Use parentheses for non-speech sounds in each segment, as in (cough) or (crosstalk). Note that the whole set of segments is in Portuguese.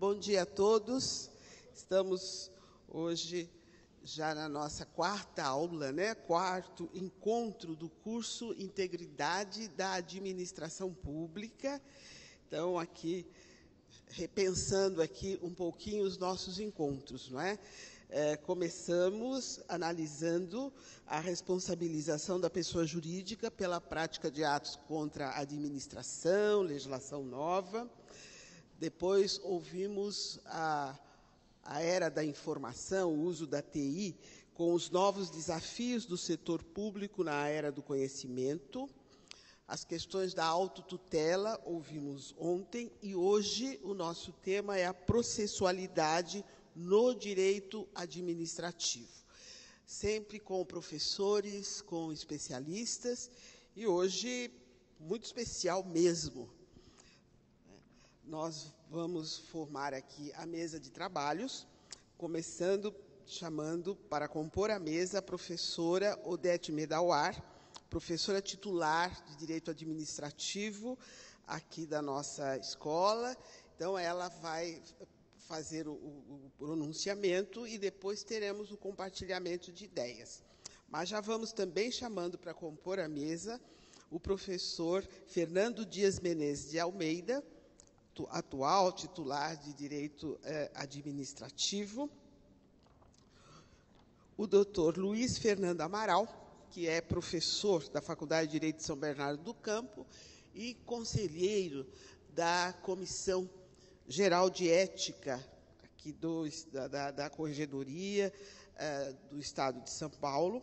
Bom dia a todos. Estamos hoje já na nossa quarta aula, né? Quarto encontro do curso Integridade da Administração Pública. Então, aqui repensando aqui um pouquinho os nossos encontros, não é? é começamos analisando a responsabilização da pessoa jurídica pela prática de atos contra a administração, legislação nova. Depois ouvimos a, a era da informação, o uso da TI, com os novos desafios do setor público na era do conhecimento. As questões da autotutela ouvimos ontem e hoje o nosso tema é a processualidade no direito administrativo. Sempre com professores, com especialistas e hoje muito especial mesmo nós vamos formar aqui a mesa de trabalhos, começando chamando para compor a mesa a professora Odete Medawar, professora titular de Direito Administrativo aqui da nossa escola. Então, ela vai fazer o, o pronunciamento e depois teremos o compartilhamento de ideias. Mas já vamos também chamando para compor a mesa o professor Fernando Dias Menezes de Almeida, atual titular de Direito eh, Administrativo, o doutor Luiz Fernando Amaral, que é professor da Faculdade de Direito de São Bernardo do Campo e conselheiro da Comissão Geral de Ética aqui do, da, da Corregedoria eh, do Estado de São Paulo.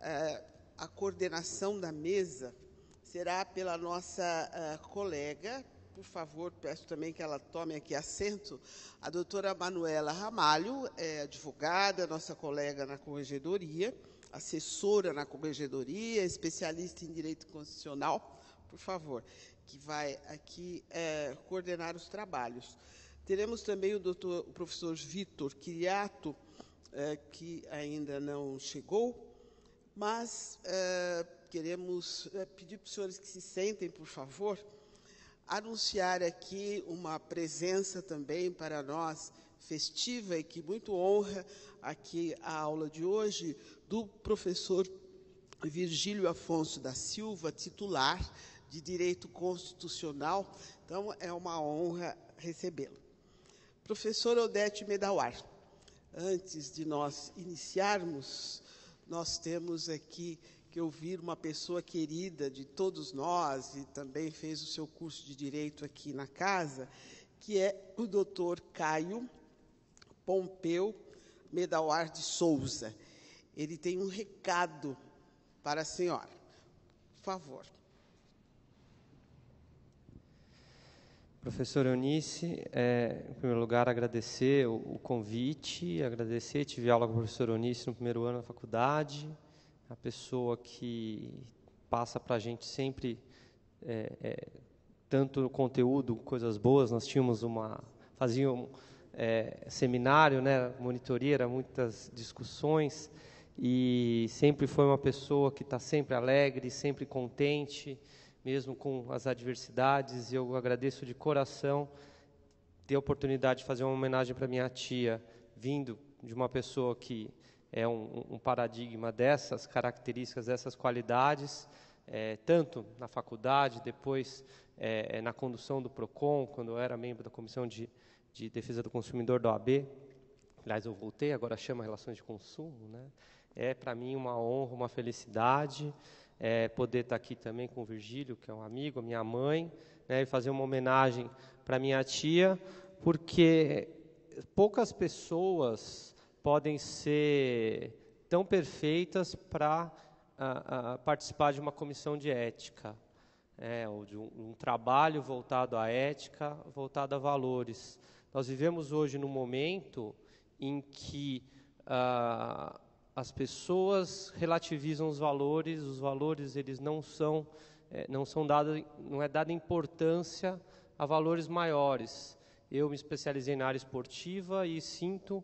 Eh, a coordenação da mesa será pela nossa uh, colega por favor, peço também que ela tome aqui assento, a doutora Manuela Ramalho, é advogada, nossa colega na corregedoria, assessora na corregedoria, especialista em direito constitucional, por favor, que vai aqui é, coordenar os trabalhos. Teremos também o, doutor, o professor Vitor Quiriato, é, que ainda não chegou, mas é, queremos é, pedir para os senhores que se sentem, por favor, anunciar aqui uma presença também para nós festiva e que muito honra aqui a aula de hoje do professor Virgílio Afonso da Silva, titular de Direito Constitucional. Então é uma honra recebê-lo. Professor Odete Medawar, antes de nós iniciarmos, nós temos aqui que ouvir uma pessoa querida de todos nós, e também fez o seu curso de direito aqui na casa, que é o doutor Caio Pompeu Medawar de Souza. Ele tem um recado para a senhora. Por favor. Professor Eunice, é, em primeiro lugar, agradecer o, o convite, agradecer, tive aula com o professor Eunice no primeiro ano da faculdade, a pessoa que passa para a gente sempre é, é, tanto conteúdo, coisas boas. Nós tínhamos uma faziam é, seminário, né, monitoria, era muitas discussões e sempre foi uma pessoa que está sempre alegre, sempre contente, mesmo com as adversidades. E eu agradeço de coração ter a oportunidade de fazer uma homenagem para minha tia, vindo de uma pessoa que é um, um paradigma dessas características, dessas qualidades, é, tanto na faculdade, depois é, é, na condução do PROCON, quando eu era membro da Comissão de, de Defesa do Consumidor da OAB. Aliás, eu voltei, agora chama Relações de Consumo. Né? É, para mim, uma honra, uma felicidade é, poder estar tá aqui também com o Virgílio, que é um amigo, minha mãe, né, e fazer uma homenagem para minha tia, porque poucas pessoas podem ser tão perfeitas para ah, ah, participar de uma comissão de ética, é, ou de um, um trabalho voltado à ética, voltado a valores. Nós vivemos hoje num momento em que ah, as pessoas relativizam os valores, os valores eles não são é, não são dada não é dada importância a valores maiores. Eu me especializei na área esportiva e sinto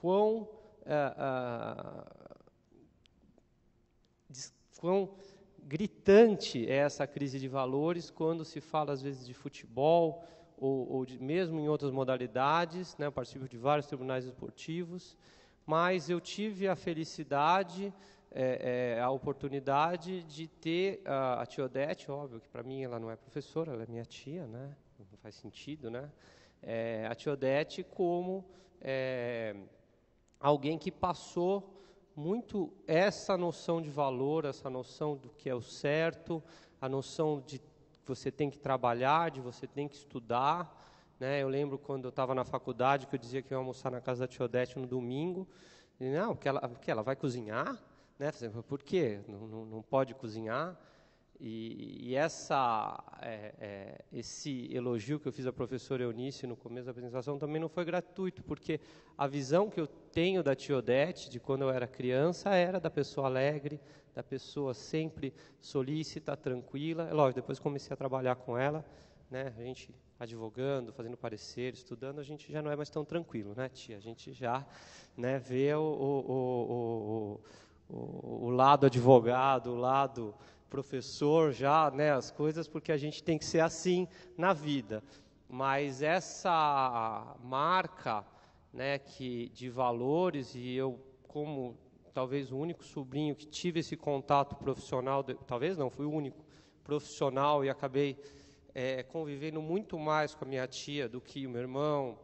quão, é, é, quão gritante é essa crise de valores quando se fala, às vezes, de futebol ou, ou de, mesmo em outras modalidades, né, eu participo de vários tribunais esportivos, mas eu tive a felicidade, é, é, a oportunidade de ter a, a tia Odete, óbvio que para mim ela não é professora, ela é minha tia, né, não faz sentido, né, é, a tia Odete como é, alguém que passou muito essa noção de valor, essa noção do que é o certo, a noção de você tem que trabalhar, de você tem que estudar. Né? Eu lembro quando eu estava na faculdade que eu dizia que eu ia almoçar na casa da tia Odete no domingo. E, não, que ela, ela vai cozinhar? Né? Por quê? Não, não, não pode cozinhar? E, e essa, é, é, esse elogio que eu fiz à professora Eunice no começo da apresentação também não foi gratuito, porque a visão que eu tenho da tia Odete, de quando eu era criança, era da pessoa alegre, da pessoa sempre solícita, tranquila. É lógico, depois comecei a trabalhar com ela, né, a gente advogando, fazendo parecer, estudando, a gente já não é mais tão tranquilo, né, tia? A gente já né, vê o, o, o, o, o lado advogado, o lado professor já, né, as coisas, porque a gente tem que ser assim na vida. Mas essa marca, né, que de valores e eu como talvez o único sobrinho que tive esse contato profissional, talvez não, fui o único profissional e acabei é, convivendo muito mais com a minha tia do que o meu irmão,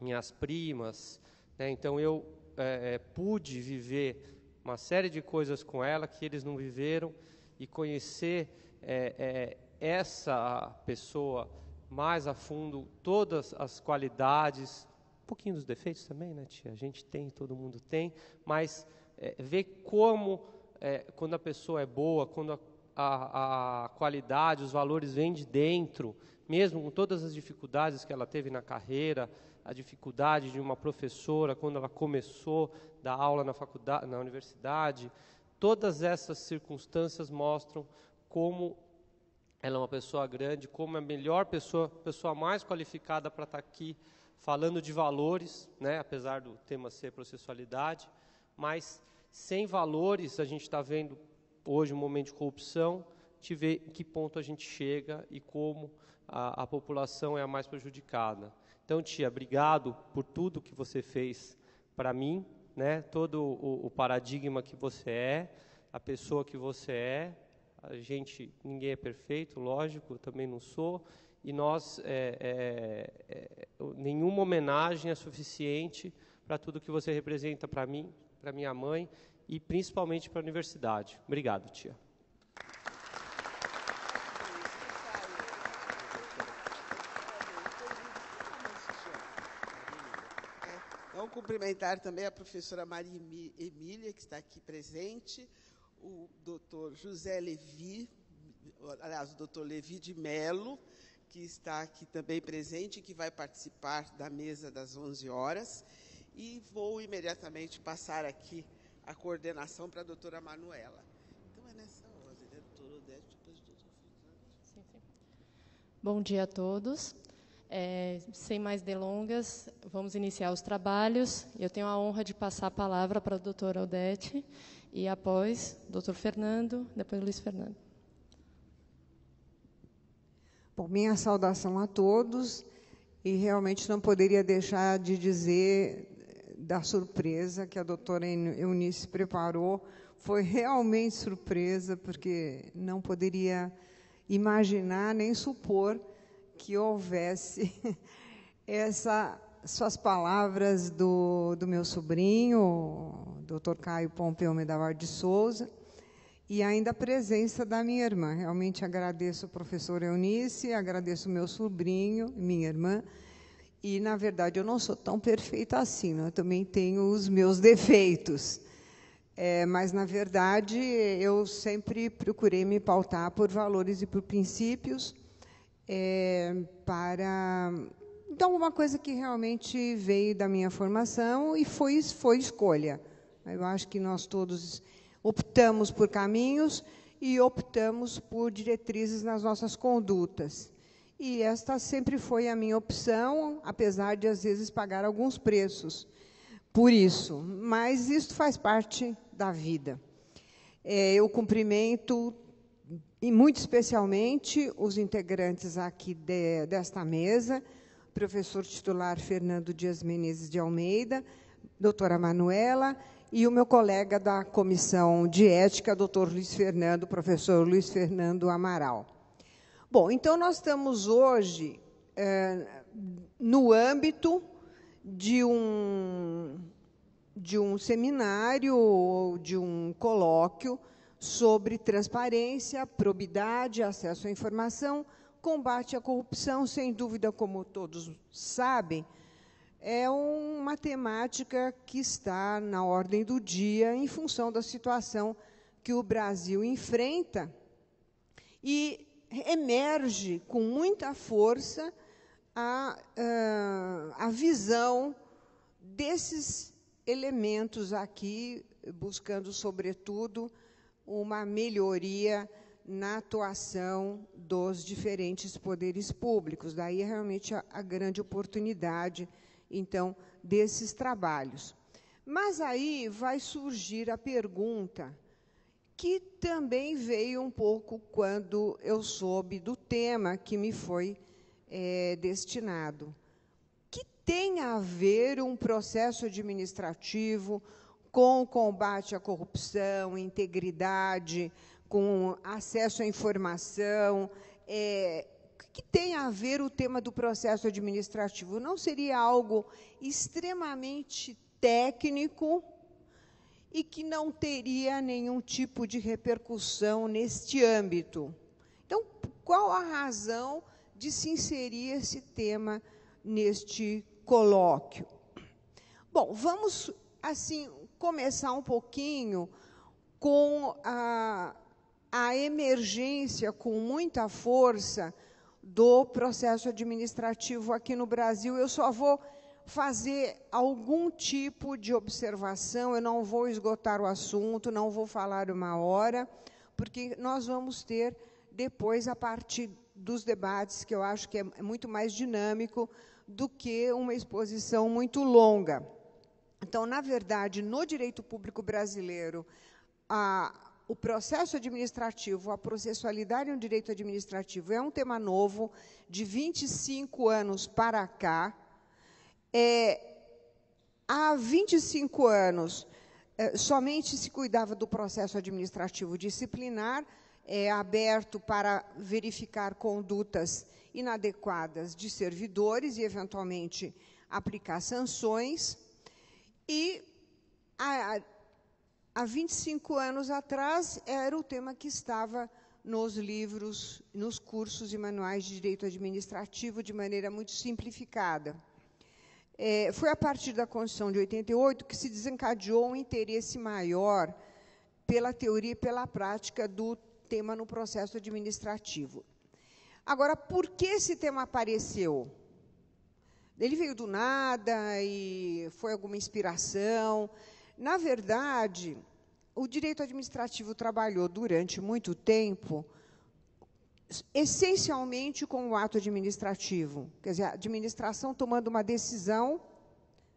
minhas primas. Né? Então eu é, é pude viver uma série de coisas com ela que eles não viveram e conhecer é, é, essa pessoa mais a fundo, todas as qualidades, um pouquinho dos defeitos também, né, tia? A gente tem, todo mundo tem, mas é, ver como, é, quando a pessoa é boa, quando a, a, a qualidade, os valores vêm de dentro, mesmo com todas as dificuldades que ela teve na carreira, a dificuldade de uma professora quando ela começou da aula na faculdade, na universidade, Todas essas circunstâncias mostram como ela é uma pessoa grande, como é a melhor pessoa, pessoa mais qualificada para estar tá aqui falando de valores, né, apesar do tema ser processualidade, mas sem valores a gente está vendo hoje um momento de corrupção, te ver em que ponto a gente chega e como a, a população é a mais prejudicada. Então, tia, obrigado por tudo que você fez para mim, né, todo o, o paradigma que você é, a pessoa que você é. A gente, ninguém é perfeito, lógico, eu também não sou. E nós, é, é, é, nenhuma homenagem é suficiente para tudo que você representa para mim, para minha mãe e principalmente para a universidade. Obrigado, tia. cumprimentar também a professora Maria Emília, que está aqui presente, o doutor José Levi, aliás, o doutor Levi de Melo, que está aqui também presente, que vai participar da mesa das 11 horas. E vou imediatamente passar aqui a coordenação para a doutora Manuela. Então é nessa hora, né, doutor Odete, depois doutor Bom dia a todos. É, sem mais delongas, vamos iniciar os trabalhos. Eu tenho a honra de passar a palavra para a doutora Odete e após doutor Fernando, depois Luiz Fernando. Bom, minha saudação a todos e realmente não poderia deixar de dizer da surpresa que a doutora Eunice preparou. Foi realmente surpresa, porque não poderia imaginar nem supor que houvesse (laughs) essa suas palavras do, do meu sobrinho, Dr. Caio Pompeu Medavar de Souza, e ainda a presença da minha irmã. Realmente agradeço o professor Eunice, agradeço o meu sobrinho, minha irmã. E, na verdade, eu não sou tão perfeita assim, né? eu também tenho os meus defeitos. É, mas, na verdade, eu sempre procurei me pautar por valores e por princípios é, para. Então, uma coisa que realmente veio da minha formação e foi, foi escolha. Eu acho que nós todos optamos por caminhos e optamos por diretrizes nas nossas condutas. E esta sempre foi a minha opção, apesar de às vezes pagar alguns preços por isso. Mas isso faz parte da vida. É, eu cumprimento e muito especialmente os integrantes aqui de, desta mesa, professor titular Fernando Dias Menezes de Almeida, doutora Manuela e o meu colega da comissão de ética, doutor Luiz Fernando, professor Luiz Fernando Amaral. Bom, então nós estamos hoje é, no âmbito de um, de um seminário ou de um colóquio sobre transparência, probidade, acesso à informação, combate à corrupção, sem dúvida, como todos sabem, é uma temática que está na ordem do dia em função da situação que o Brasil enfrenta e emerge com muita força a, eh, a visão desses elementos aqui, buscando, sobretudo, uma melhoria na atuação dos diferentes poderes públicos. Daí é realmente a, a grande oportunidade, então, desses trabalhos. Mas aí vai surgir a pergunta que também veio um pouco quando eu soube do tema que me foi é, destinado. Que tem a ver um processo administrativo, com o combate à corrupção, integridade, com acesso à informação, é, que tem a ver o tema do processo administrativo? Não seria algo extremamente técnico e que não teria nenhum tipo de repercussão neste âmbito? Então, qual a razão de se inserir esse tema neste colóquio? Bom, vamos assim começar um pouquinho com a, a emergência, com muita força, do processo administrativo aqui no Brasil. Eu só vou fazer algum tipo de observação, eu não vou esgotar o assunto, não vou falar uma hora, porque nós vamos ter depois a partir dos debates, que eu acho que é muito mais dinâmico do que uma exposição muito longa. Então, na verdade, no direito público brasileiro, a, o processo administrativo, a processualidade no direito administrativo é um tema novo, de 25 anos para cá. É, há 25 anos, é, somente se cuidava do processo administrativo disciplinar, é, aberto para verificar condutas inadequadas de servidores e, eventualmente, aplicar sanções. E há, há 25 anos atrás era o tema que estava nos livros, nos cursos e manuais de direito administrativo de maneira muito simplificada. É, foi a partir da Constituição de 88 que se desencadeou um interesse maior pela teoria e pela prática do tema no processo administrativo. Agora, por que esse tema apareceu? Ele veio do nada e foi alguma inspiração. Na verdade, o direito administrativo trabalhou durante muito tempo essencialmente com o ato administrativo, quer dizer, a administração tomando uma decisão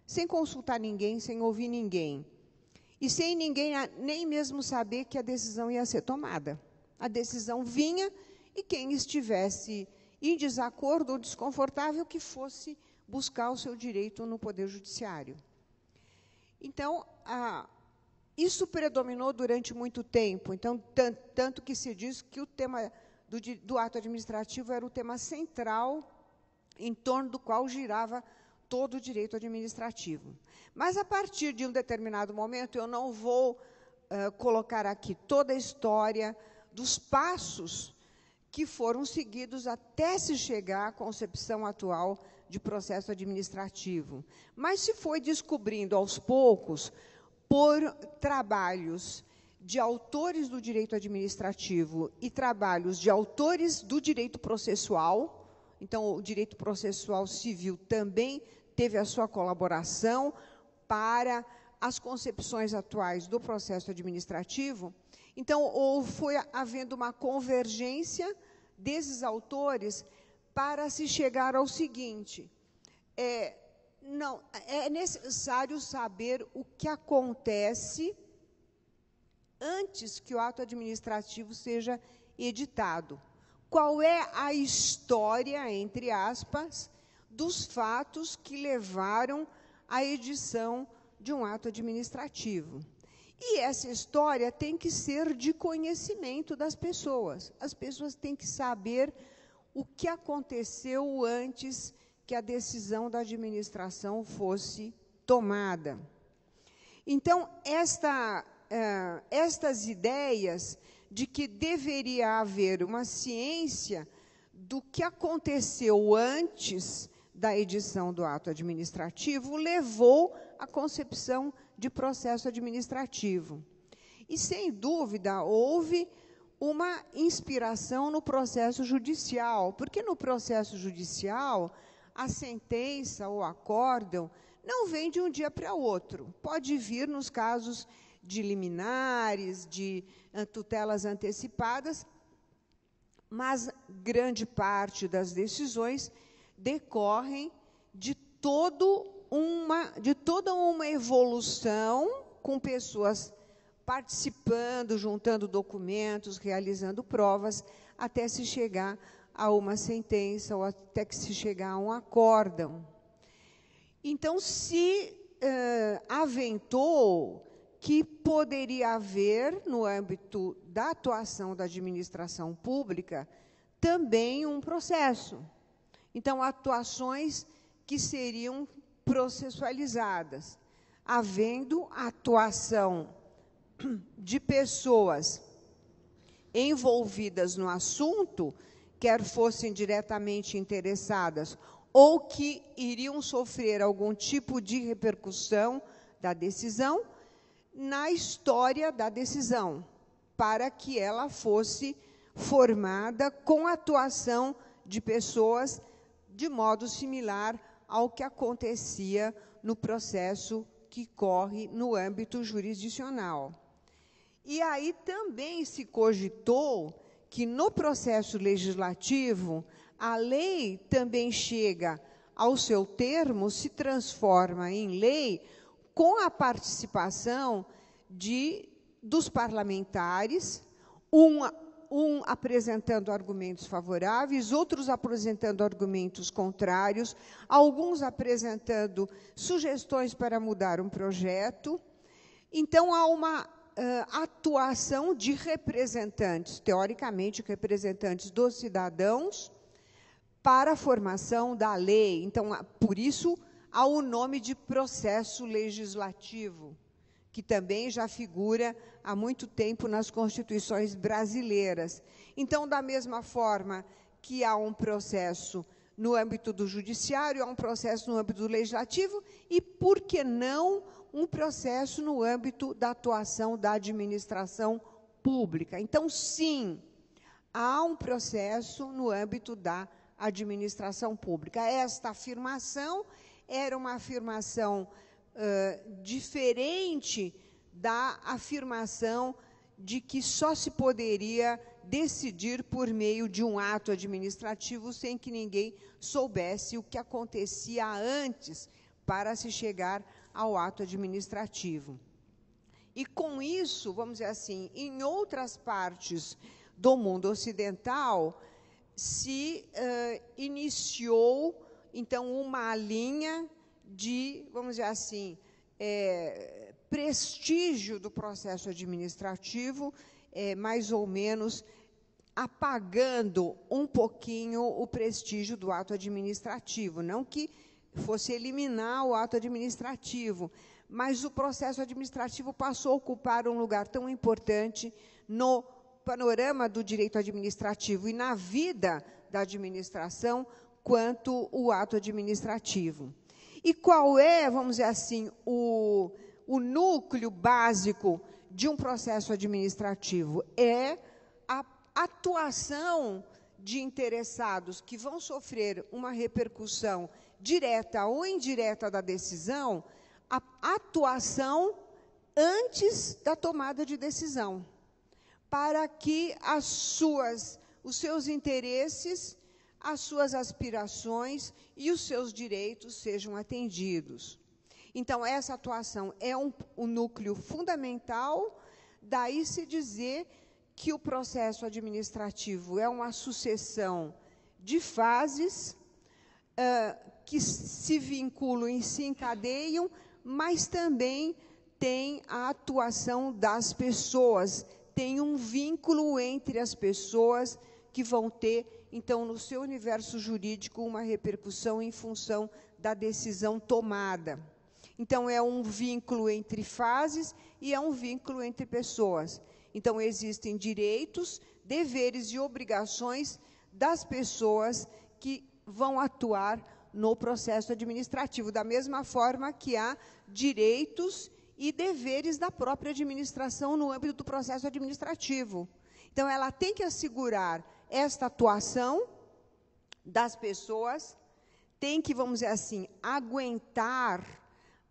sem consultar ninguém, sem ouvir ninguém e sem ninguém nem mesmo saber que a decisão ia ser tomada. A decisão vinha e quem estivesse em desacordo ou desconfortável que fosse buscar o seu direito no Poder Judiciário. Então, a, isso predominou durante muito tempo, então, tanto, que se diz que o tema do, do ato administrativo era o tema central em torno do qual girava todo o direito administrativo. Mas, a partir de um determinado momento, eu não vou uh, colocar aqui toda a história dos passos que foram seguidos até se chegar à concepção atual de processo administrativo. Mas se foi descobrindo aos poucos, por trabalhos de autores do direito administrativo e trabalhos de autores do direito processual, então o direito processual civil também teve a sua colaboração para as concepções atuais do processo administrativo. Então, ou foi havendo uma convergência desses autores para se chegar ao seguinte: é, não, é necessário saber o que acontece antes que o ato administrativo seja editado. Qual é a história, entre aspas, dos fatos que levaram à edição de um ato administrativo? E essa história tem que ser de conhecimento das pessoas. As pessoas têm que saber o que aconteceu antes que a decisão da administração fosse tomada. Então, esta, uh, estas ideias de que deveria haver uma ciência do que aconteceu antes da edição do ato administrativo levou à concepção de processo administrativo. E, sem dúvida, houve uma inspiração no processo judicial, porque no processo judicial a sentença ou acórdão não vem de um dia para outro. Pode vir nos casos de liminares, de eh, tutelas antecipadas, mas grande parte das decisões decorrem de todo uma de toda uma evolução com pessoas participando, juntando documentos, realizando provas, até se chegar a uma sentença ou até que se chegar a um acórdão. Então, se uh, aventou que poderia haver, no âmbito da atuação da administração pública, também um processo. Então, atuações que seriam processualizadas, havendo atuação (coughs) de pessoas envolvidas no assunto, quer fossem diretamente interessadas ou que iriam sofrer algum tipo de repercussão da decisão, na história da decisão, para que ela fosse formada com a atuação de pessoas de modo similar ao que acontecia no processo que corre no âmbito jurisdicional. E aí também se cogitou que no processo legislativo a lei também chega ao seu termo, se transforma em lei com a participação de dos parlamentares, um, um apresentando argumentos favoráveis, outros apresentando argumentos contrários, alguns apresentando sugestões para mudar um projeto. Então há uma uh, atuação de representantes, teoricamente representantes dos cidadãos, para a formação da lei. Então, por isso, há o nome de processo legislativo, que também já figura há muito tempo nas constituições brasileiras. Então, da mesma forma que há um processo no âmbito do judiciário, há um processo no âmbito do legislativo, e por que não um processo no âmbito da atuação da administração pública. Então, sim, há um processo no âmbito da administração pública. Esta afirmação era uma afirmação uh, diferente da afirmação de que só se poderia decidir por meio de um ato administrativo sem que ninguém soubesse o que acontecia antes para se chegar ao ato administrativo. E com isso, vamos dizer assim, em outras partes do mundo ocidental, se uh, iniciou, então, uma linha de, vamos dizer assim, é, prestígio do processo administrativo, é, mais ou menos apagando um pouquinho o prestígio do ato administrativo. Não que fosse eliminar o ato administrativo, mas o processo administrativo passou a ocupar um lugar tão importante no panorama do direito administrativo e na vida da administração quanto o ato administrativo. E qual é, vamos dizer assim, o, o núcleo básico de um processo administrativo? É a atuação de interessados que vão sofrer uma repercussão direta ou indireta da decisão, a atuação antes da tomada de decisão, para que as suas, os seus interesses, as suas aspirações e os seus direitos sejam atendidos. Então, essa atuação é um, um núcleo fundamental, daí se dizer que o processo administrativo é uma sucessão de fases uh, que se vinculam e se encadeiam, mas também tem a atuação das pessoas, tem um vínculo entre as pessoas que vão ter, então, no seu universo jurídico, uma repercussão em função da decisão tomada. Então, é um vínculo entre fases e é um vínculo entre pessoas. Então, existem direitos, deveres e obrigações das pessoas que vão atuar no processo administrativo, da mesma forma que há direitos e deveres da própria administração no âmbito do processo administrativo. Então, ela tem que assegurar esta atuação das pessoas, tem que, vamos dizer assim, aguentar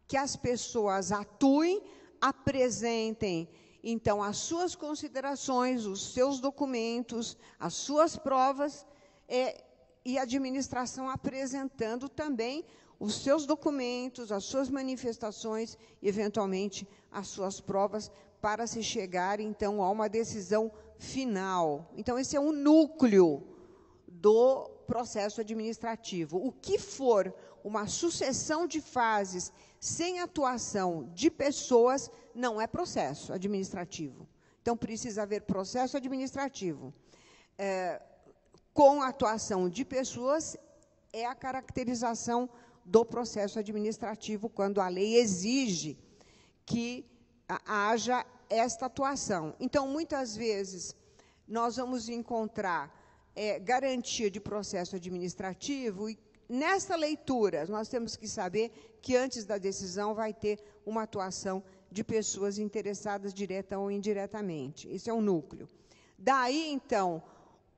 que as pessoas atuem, apresentem, então, as suas considerações, os seus documentos, as suas provas, é, e a administração apresentando também os seus documentos, as suas manifestações e, eventualmente, as suas provas para se chegar, então, a uma decisão final. Então, esse é o um núcleo do processo administrativo. O que for uma sucessão de fases sem atuação de pessoas não é processo administrativo. Então, precisa haver processo administrativo. É, com a atuação de pessoas é a caracterização do processo administrativo, quando a lei exige que haja esta atuação. Então, muitas vezes, nós vamos encontrar é, garantia de processo administrativo e, nesta leitura, nós temos que saber que, antes da decisão, vai ter uma atuação de pessoas interessadas direta ou indiretamente. Esse é o núcleo. Daí, então,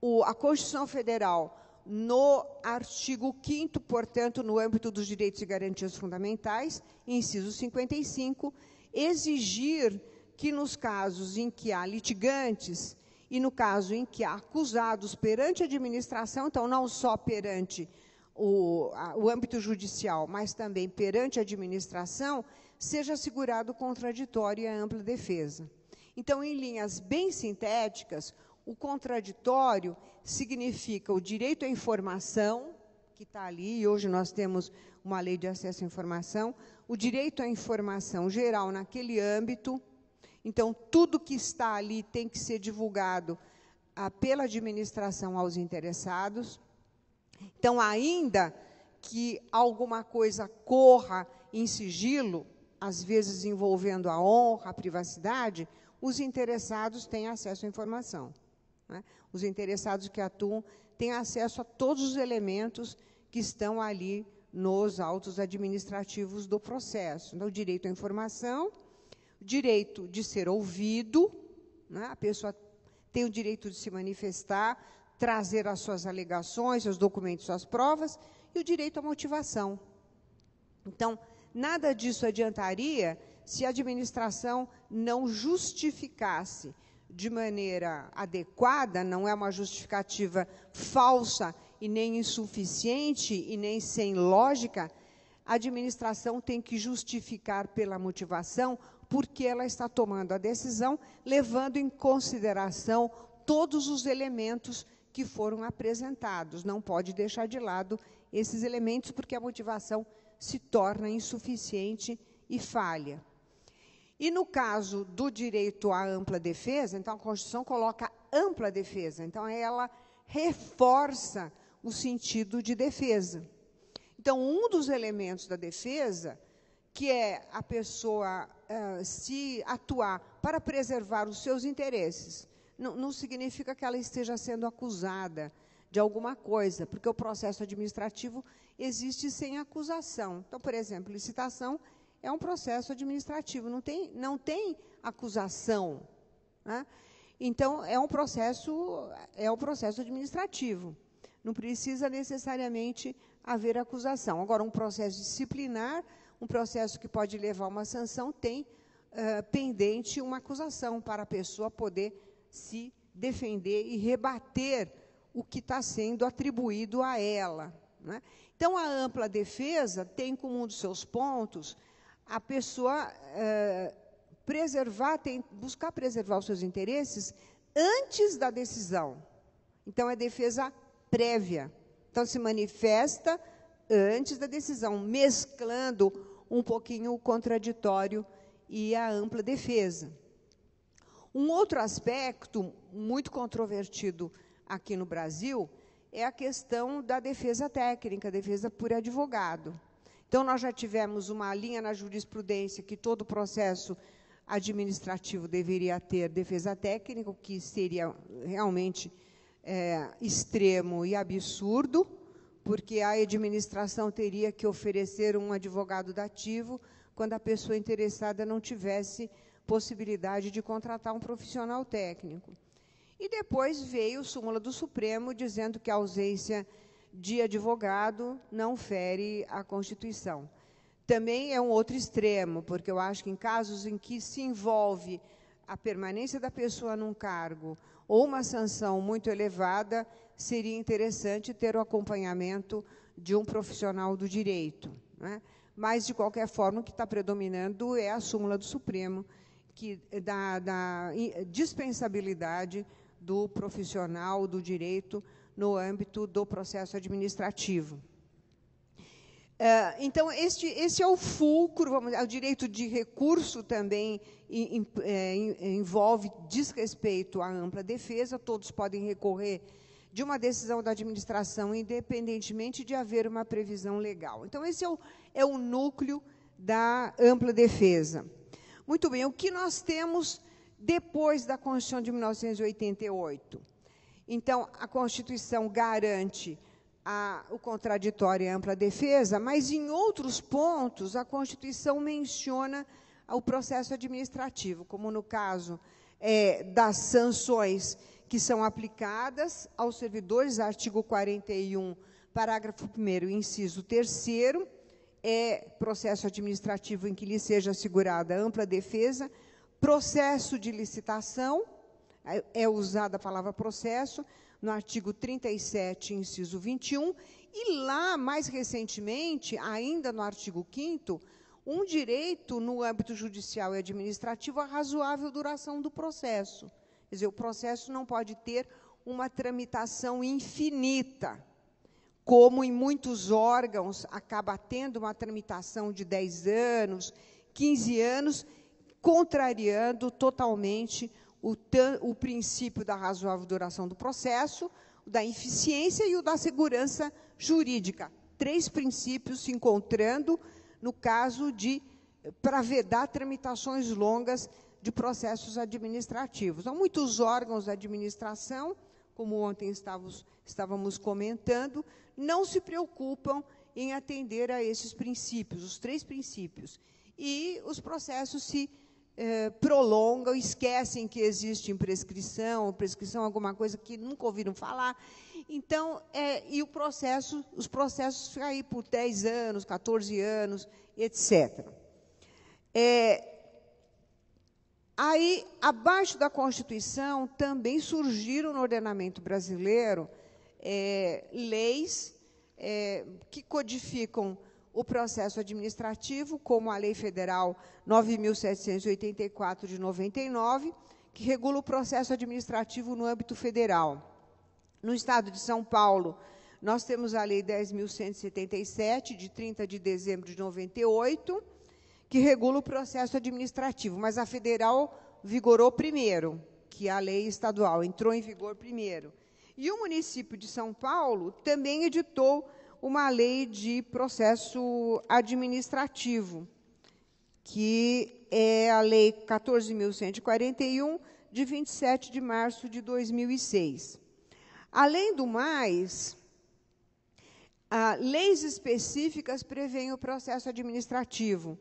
o, a Constituição Federal no artigo 5 portanto, no âmbito dos direitos e garantias fundamentais, inciso 55, exigir que nos casos em que há litigantes e no caso em que há acusados perante a administração, então não só perante o, a, o âmbito judicial, mas também perante a administração, seja assegurado contraditório e a ampla defesa. Então, em linhas bem sintéticas, o contraditório significa o direito à informação, que está ali, e hoje nós temos uma lei de acesso à informação, o direito à informação geral naquele âmbito. Então, tudo que está ali tem que ser divulgado ah, pela administração aos interessados. Então, ainda que alguma coisa corra em sigilo, às vezes envolvendo a honra, a privacidade, os interessados têm acesso à informação. Né? Os interessados que atuam têm acesso a todos os elementos que estão ali nos autos administrativos do processo. Então, o direito à informação, o direito de ser ouvido, né? a pessoa tem o direito de se manifestar, trazer as suas alegações, seus documentos, suas provas, e o direito à motivação. Então, nada disso adiantaria se a administração não justificasse de maneira adequada, não é uma justificativa falsa e nem insuficiente e nem sem lógica, a administração tem que justificar pela motivação porque ela está tomando a decisão, levando em consideração todos os elementos que foram apresentados. Não pode deixar de lado esses elementos porque a motivação se torna insuficiente e falha. E no caso do direito à ampla defesa, então a Constituição coloca ampla defesa, então ela reforça o sentido de defesa. Então, um dos elementos da defesa, que é a pessoa uh, se atuar para preservar os seus interesses, não significa que ela esteja sendo acusada de alguma coisa, porque o processo administrativo existe sem acusação. Então, por exemplo, licitação é um processo administrativo, não tem, não tem acusação. Né? Então, é um processo, é um processo administrativo. Não precisa necessariamente haver acusação. Agora, um processo disciplinar, um processo que pode levar a uma sanção, tem uh, pendente uma acusação para a pessoa poder se defender e rebater o que está sendo atribuído a ela. Né? Então, a ampla defesa tem como um dos seus pontos a pessoa é, preservar, tem, buscar preservar os seus interesses antes da decisão. Então, é defesa prévia. Então, se manifesta antes da decisão, mesclando um pouquinho o contraditório e a ampla defesa. Um outro aspecto muito controvertido aqui no Brasil é a questão da defesa técnica, defesa por advogado. Então, nós já tivemos uma linha na jurisprudência que todo processo administrativo deveria ter defesa técnica, o que seria realmente é, extremo e absurdo, porque a administração teria que oferecer um advogado dativo quando a pessoa interessada não tivesse possibilidade de contratar um profissional técnico. E depois veio o súmula do Supremo dizendo que a ausência de advogado não fere a Constituição. Também é um outro extremo, porque eu acho que em casos em que se envolve a permanência da pessoa num cargo ou uma sanção muito elevada, seria interessante ter o acompanhamento de um profissional do direito. Né? Mas, de qualquer forma, o que está predominando é a súmula do Supremo, que da, da dispensabilidade do profissional do direito no âmbito do processo administrativo. Uh, então, este, esse é o fulcro, vamos é o direito de recurso também é, envolve, diz respeito à ampla defesa, todos podem recorrer de uma decisão da administração, independentemente de haver uma previsão legal. Então, esse é o, é o núcleo da ampla defesa. Muito bem, o que nós temos depois da Constituição de 1988? Então, a Constituição garante a, o contraditório e a ampla defesa, mas em outros pontos a Constituição menciona o processo administrativo, como no caso é, das sanções que são aplicadas aos servidores, artigo 41, parágrafo 1, inciso 3, é processo administrativo em que lhe seja assegurada ampla defesa, processo de licitação é usada a palavra processo no artigo 37, inciso 21, e lá, mais recentemente, ainda no artigo 5 um direito no âmbito judicial e administrativo à razoável duração do processo. Quer dizer, o processo não pode ter uma tramitação infinita, como em muitos órgãos acaba tendo uma tramitação de 10 anos, 15 anos, contrariando totalmente o, o princípio da razoável duração do processo, o da eficiência e o da segurança jurídica. Três princípios se encontrando no caso de para vedar tramitações longas de processos administrativos. Há muitos órgãos da administração, como ontem estávamos, estávamos comentando, não se preocupam em atender a esses princípios, os três princípios. E os processos se eh, prolongam, esquecem que existe prescrição, prescrição é alguma coisa que nunca ouviram falar. Então, é, e o processo, os processos ficam aí por 10 anos, 14 anos, etc. É, aí, abaixo da Constituição, também surgiram no ordenamento brasileiro é, leis é, que codificam o processo administrativo, como a Lei Federal 9784 de 99, que regula o processo administrativo no âmbito federal. No estado de São Paulo, nós temos a Lei 10.177, de 30 de dezembro de 98, que regula o processo administrativo, mas a federal vigorou primeiro, que a lei estadual entrou em vigor primeiro. E o município de São Paulo também editou uma lei de processo administrativo, que é a Lei 14.141, de 27 de março de 2006. Além do mais, leis específicas prevêem o processo administrativo,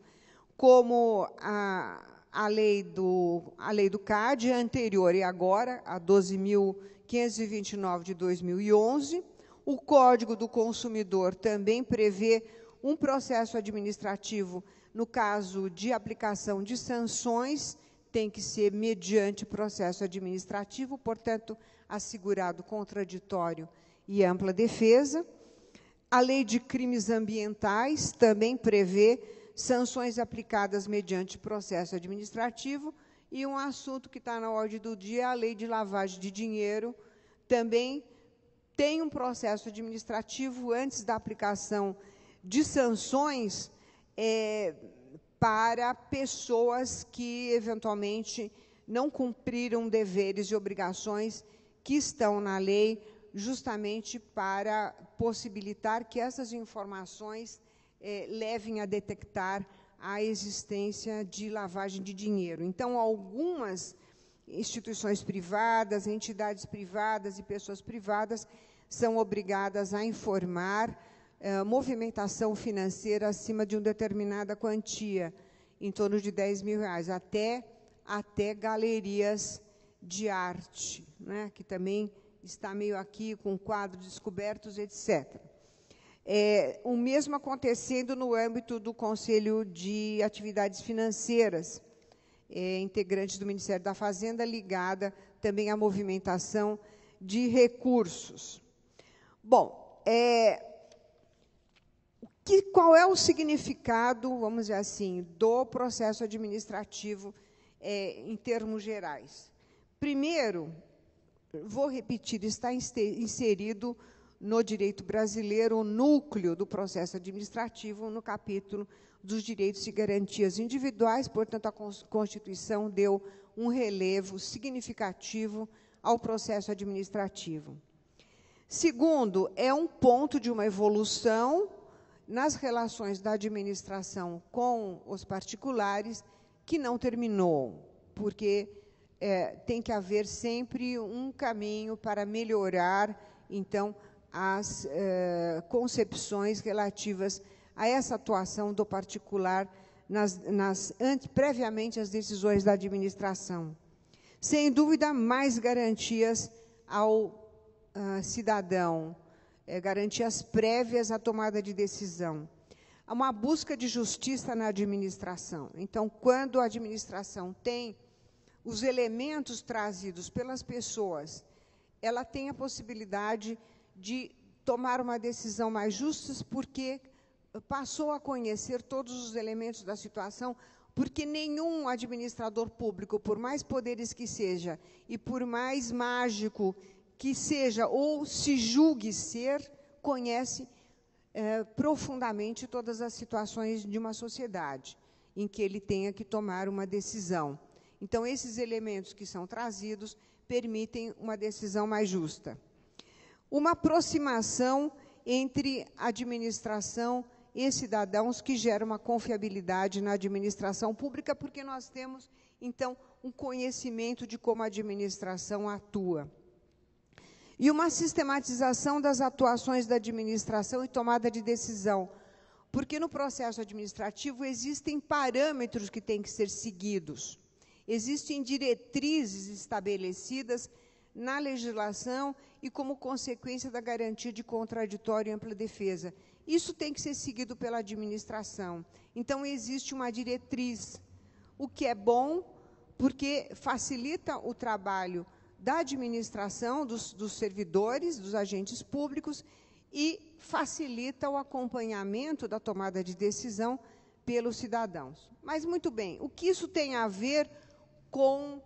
como a, a, lei do, a lei do CAD, anterior e agora, a 12.529 de 2011, o Código do Consumidor também prevê um processo administrativo no caso de aplicação de sanções, tem que ser mediante processo administrativo, portanto, assegurado contraditório e ampla defesa. A Lei de Crimes Ambientais também prevê sanções aplicadas mediante processo administrativo. E um assunto que está na ordem do dia é a Lei de Lavagem de Dinheiro, também tem um processo administrativo antes da aplicação de sanções é, para pessoas que eventualmente não cumpriram deveres e obrigações que estão na lei, justamente para possibilitar que essas informações é, levem a detectar a existência de lavagem de dinheiro. Então, algumas instituições privadas, entidades privadas e pessoas privadas são obrigadas a informar eh, movimentação financeira acima de uma determinada quantia, em torno de 10 mil reais, até, até galerias de arte, né, que também está meio aqui com quadro descobertos, etc. É, o mesmo acontecendo no âmbito do Conselho de Atividades Financeiras, é, integrante do Ministério da Fazenda, ligada também à movimentação de recursos. Bom, é, que, qual é o significado, vamos dizer assim, do processo administrativo é, em termos gerais? Primeiro, vou repetir, está inserido no direito brasileiro o núcleo do processo administrativo no capítulo dos direitos e garantias individuais, portanto, a Constituição deu um relevo significativo ao processo administrativo. Segundo, é um ponto de uma evolução nas relações da administração com os particulares que não terminou, porque é, tem que haver sempre um caminho para melhorar, então, as é, concepções relativas a essa atuação do particular nas, nas previamente às decisões da administração. Sem dúvida, mais garantias ao ah, cidadão, é, garantias prévias à tomada de decisão. Há uma busca de justiça na administração. Então, quando a administração tem os elementos trazidos pelas pessoas, ela tem a possibilidade de tomar uma decisão mais justa, porque passou a conhecer todos os elementos da situação, porque nenhum administrador público, por mais poderes que seja e por mais mágico que seja ou se julgue ser, conhece é, profundamente todas as situações de uma sociedade em que ele tenha que tomar uma decisão. Então, esses elementos que são trazidos permitem uma decisão mais justa. Uma aproximação entre administração e cidadãos que gera uma confiabilidade na administração pública, porque nós temos, então, um conhecimento de como a administração atua e uma sistematização das atuações da administração e tomada de decisão. Porque no processo administrativo existem parâmetros que têm que ser seguidos, existem diretrizes estabelecidas na legislação e como consequência da garantia de contraditório e ampla defesa. Isso tem que ser seguido pela administração. Então, existe uma diretriz, o que é bom, porque facilita o trabalho da administração, dos, dos servidores, dos agentes públicos e facilita o acompanhamento da tomada de decisão pelos cidadãos. Mas muito bem, o que isso tem a ver com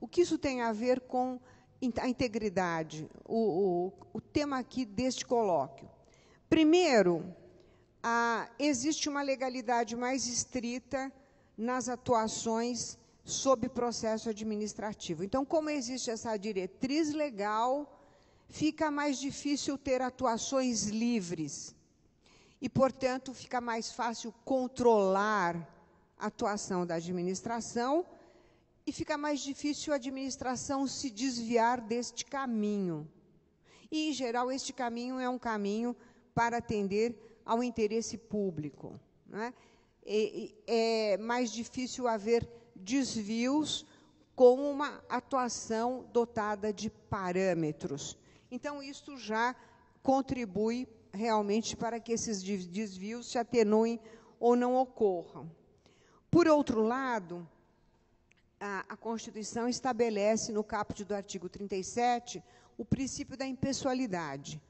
o que isso tem a ver com a integridade, o, o, o tema aqui deste colóquio? Primeiro, a, existe uma legalidade mais estrita nas atuações sob processo administrativo. Então, como existe essa diretriz legal, fica mais difícil ter atuações livres e, portanto, fica mais fácil controlar a atuação da administração e fica mais difícil a administração se desviar deste caminho. E, em geral, este caminho é um caminho para atender ao interesse público. É? E, e, é mais difícil haver desvios com uma atuação dotada de parâmetros. Então, isso já contribui realmente para que esses desvios se atenuem ou não ocorram. Por outro lado, a, a Constituição estabelece no caput do artigo 37 o princípio da impessoalidade.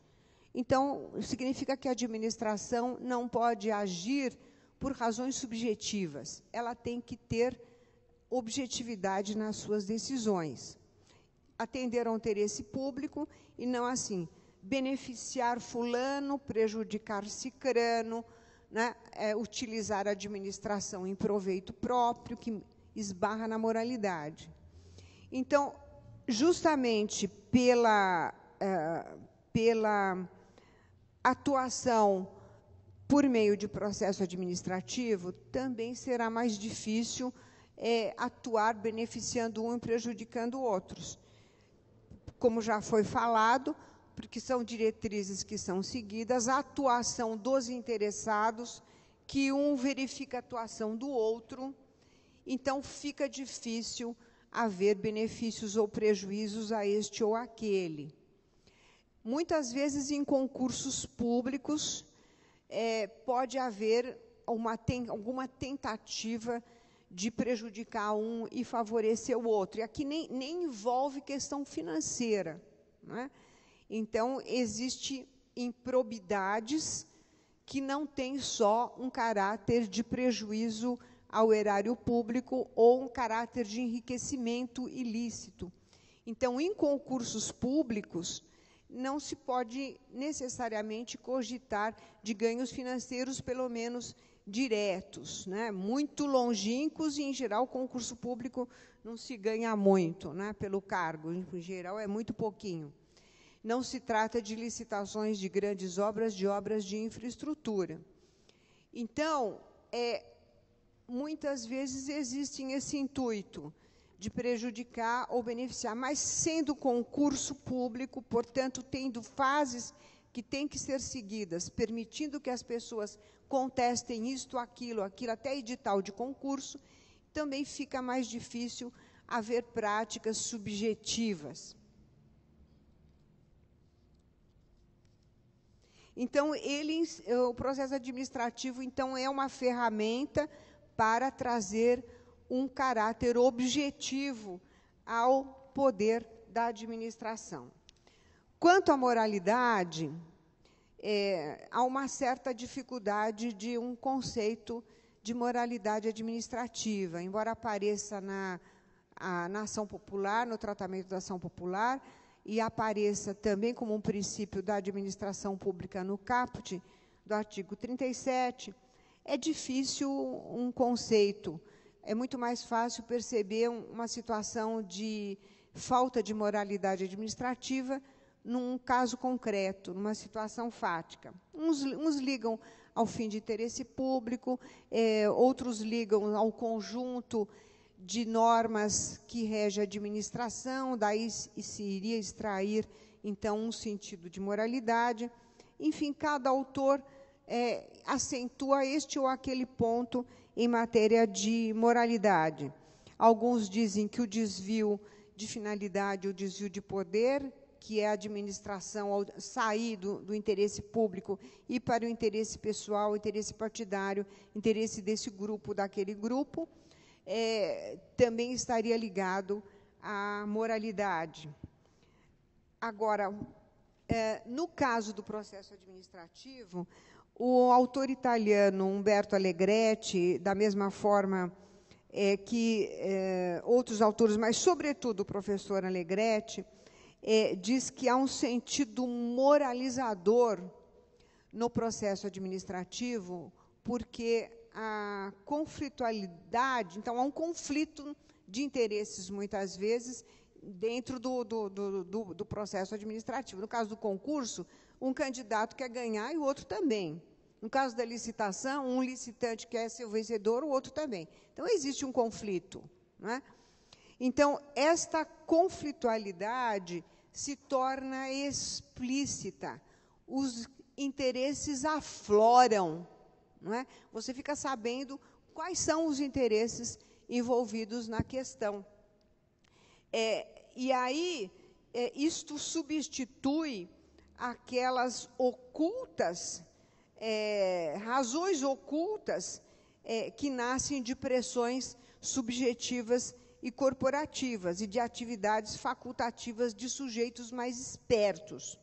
Então, significa que a administração não pode agir por razões subjetivas. Ela tem que ter objetividade nas suas decisões, atender ao interesse público e não assim beneficiar fulano, prejudicar cicrano, né? é, utilizar a administração em proveito próprio, que esbarra na moralidade. Então, justamente pela, é, pela atuação por meio de processo administrativo, também será mais difícil é, atuar beneficiando um e prejudicando outros. Como já foi falado, porque são diretrizes que são seguidas, a atuação dos interessados, que um verifica a atuação do outro, então fica difícil haver benefícios ou prejuízos a este ou aquele. Muitas vezes, em concursos públicos, é, pode haver uma, alguma tentativa de de prejudicar um e favorecer o outro. E aqui nem, nem envolve questão financeira. Né? Então, existe improbidades que não têm só um caráter de prejuízo ao erário público ou um caráter de enriquecimento ilícito. Então, em concursos públicos, não se pode necessariamente cogitar de ganhos financeiros, pelo menos diretos, né, muito longínquos e, em geral, o concurso público não se ganha muito né, pelo cargo, em geral é muito pouquinho. Não se trata de licitações de grandes obras, de obras de infraestrutura. Então, é, muitas vezes existem esse intuito de prejudicar ou beneficiar, mas sendo concurso público, portanto, tendo fases que têm que ser seguidas, permitindo que as pessoas contestem isto, aquilo, aquilo, até edital de concurso, também fica mais difícil haver práticas subjetivas. Então, ele, o processo administrativo então é uma ferramenta para trazer um caráter objetivo ao poder da administração. Quanto à moralidade, é, há uma certa dificuldade de um conceito de moralidade administrativa, embora apareça na, a, na ação popular, no tratamento da ação popular, e apareça também como um princípio da administração pública no caput do artigo 37, é difícil um conceito, é muito mais fácil perceber uma situação de falta de moralidade administrativa num caso concreto, numa situação fática. Uns, uns ligam ao fim de interesse público, é, outros ligam ao conjunto de normas que rege a administração, daí se iria extrair, então, um sentido de moralidade. Enfim, cada autor é, acentua este ou aquele ponto em matéria de moralidade. Alguns dizem que o desvio de finalidade, o desvio de poder, que é a administração, sair do, do, interesse público e para o interesse pessoal, interesse partidário, interesse desse grupo, daquele grupo, é, também estaria ligado à moralidade. Agora, é, no caso do processo administrativo, o autor italiano Umberto Alegretti, da mesma forma é, que é, outros autores, mas sobretudo o professor Alegretti, é, diz que há um sentido moralizador no processo administrativo, porque a conflitualidade, então há um conflito de interesses muitas vezes dentro do, do, do, do, processo administrativo. No caso do concurso, um candidato quer ganhar e o outro também. No caso da licitação, um licitante quer ser o vencedor, o outro também. Então, existe um conflito. Não é? Então, esta conflitualidade se torna explícita, os interesses afloram, não é? Você fica sabendo quais são os interesses envolvidos na questão. É, e aí, é, isto substitui aquelas ocultas, é, razões ocultas é, que nascem de pressões subjetivas e corporativas e de atividades facultativas de sujeitos mais espertos.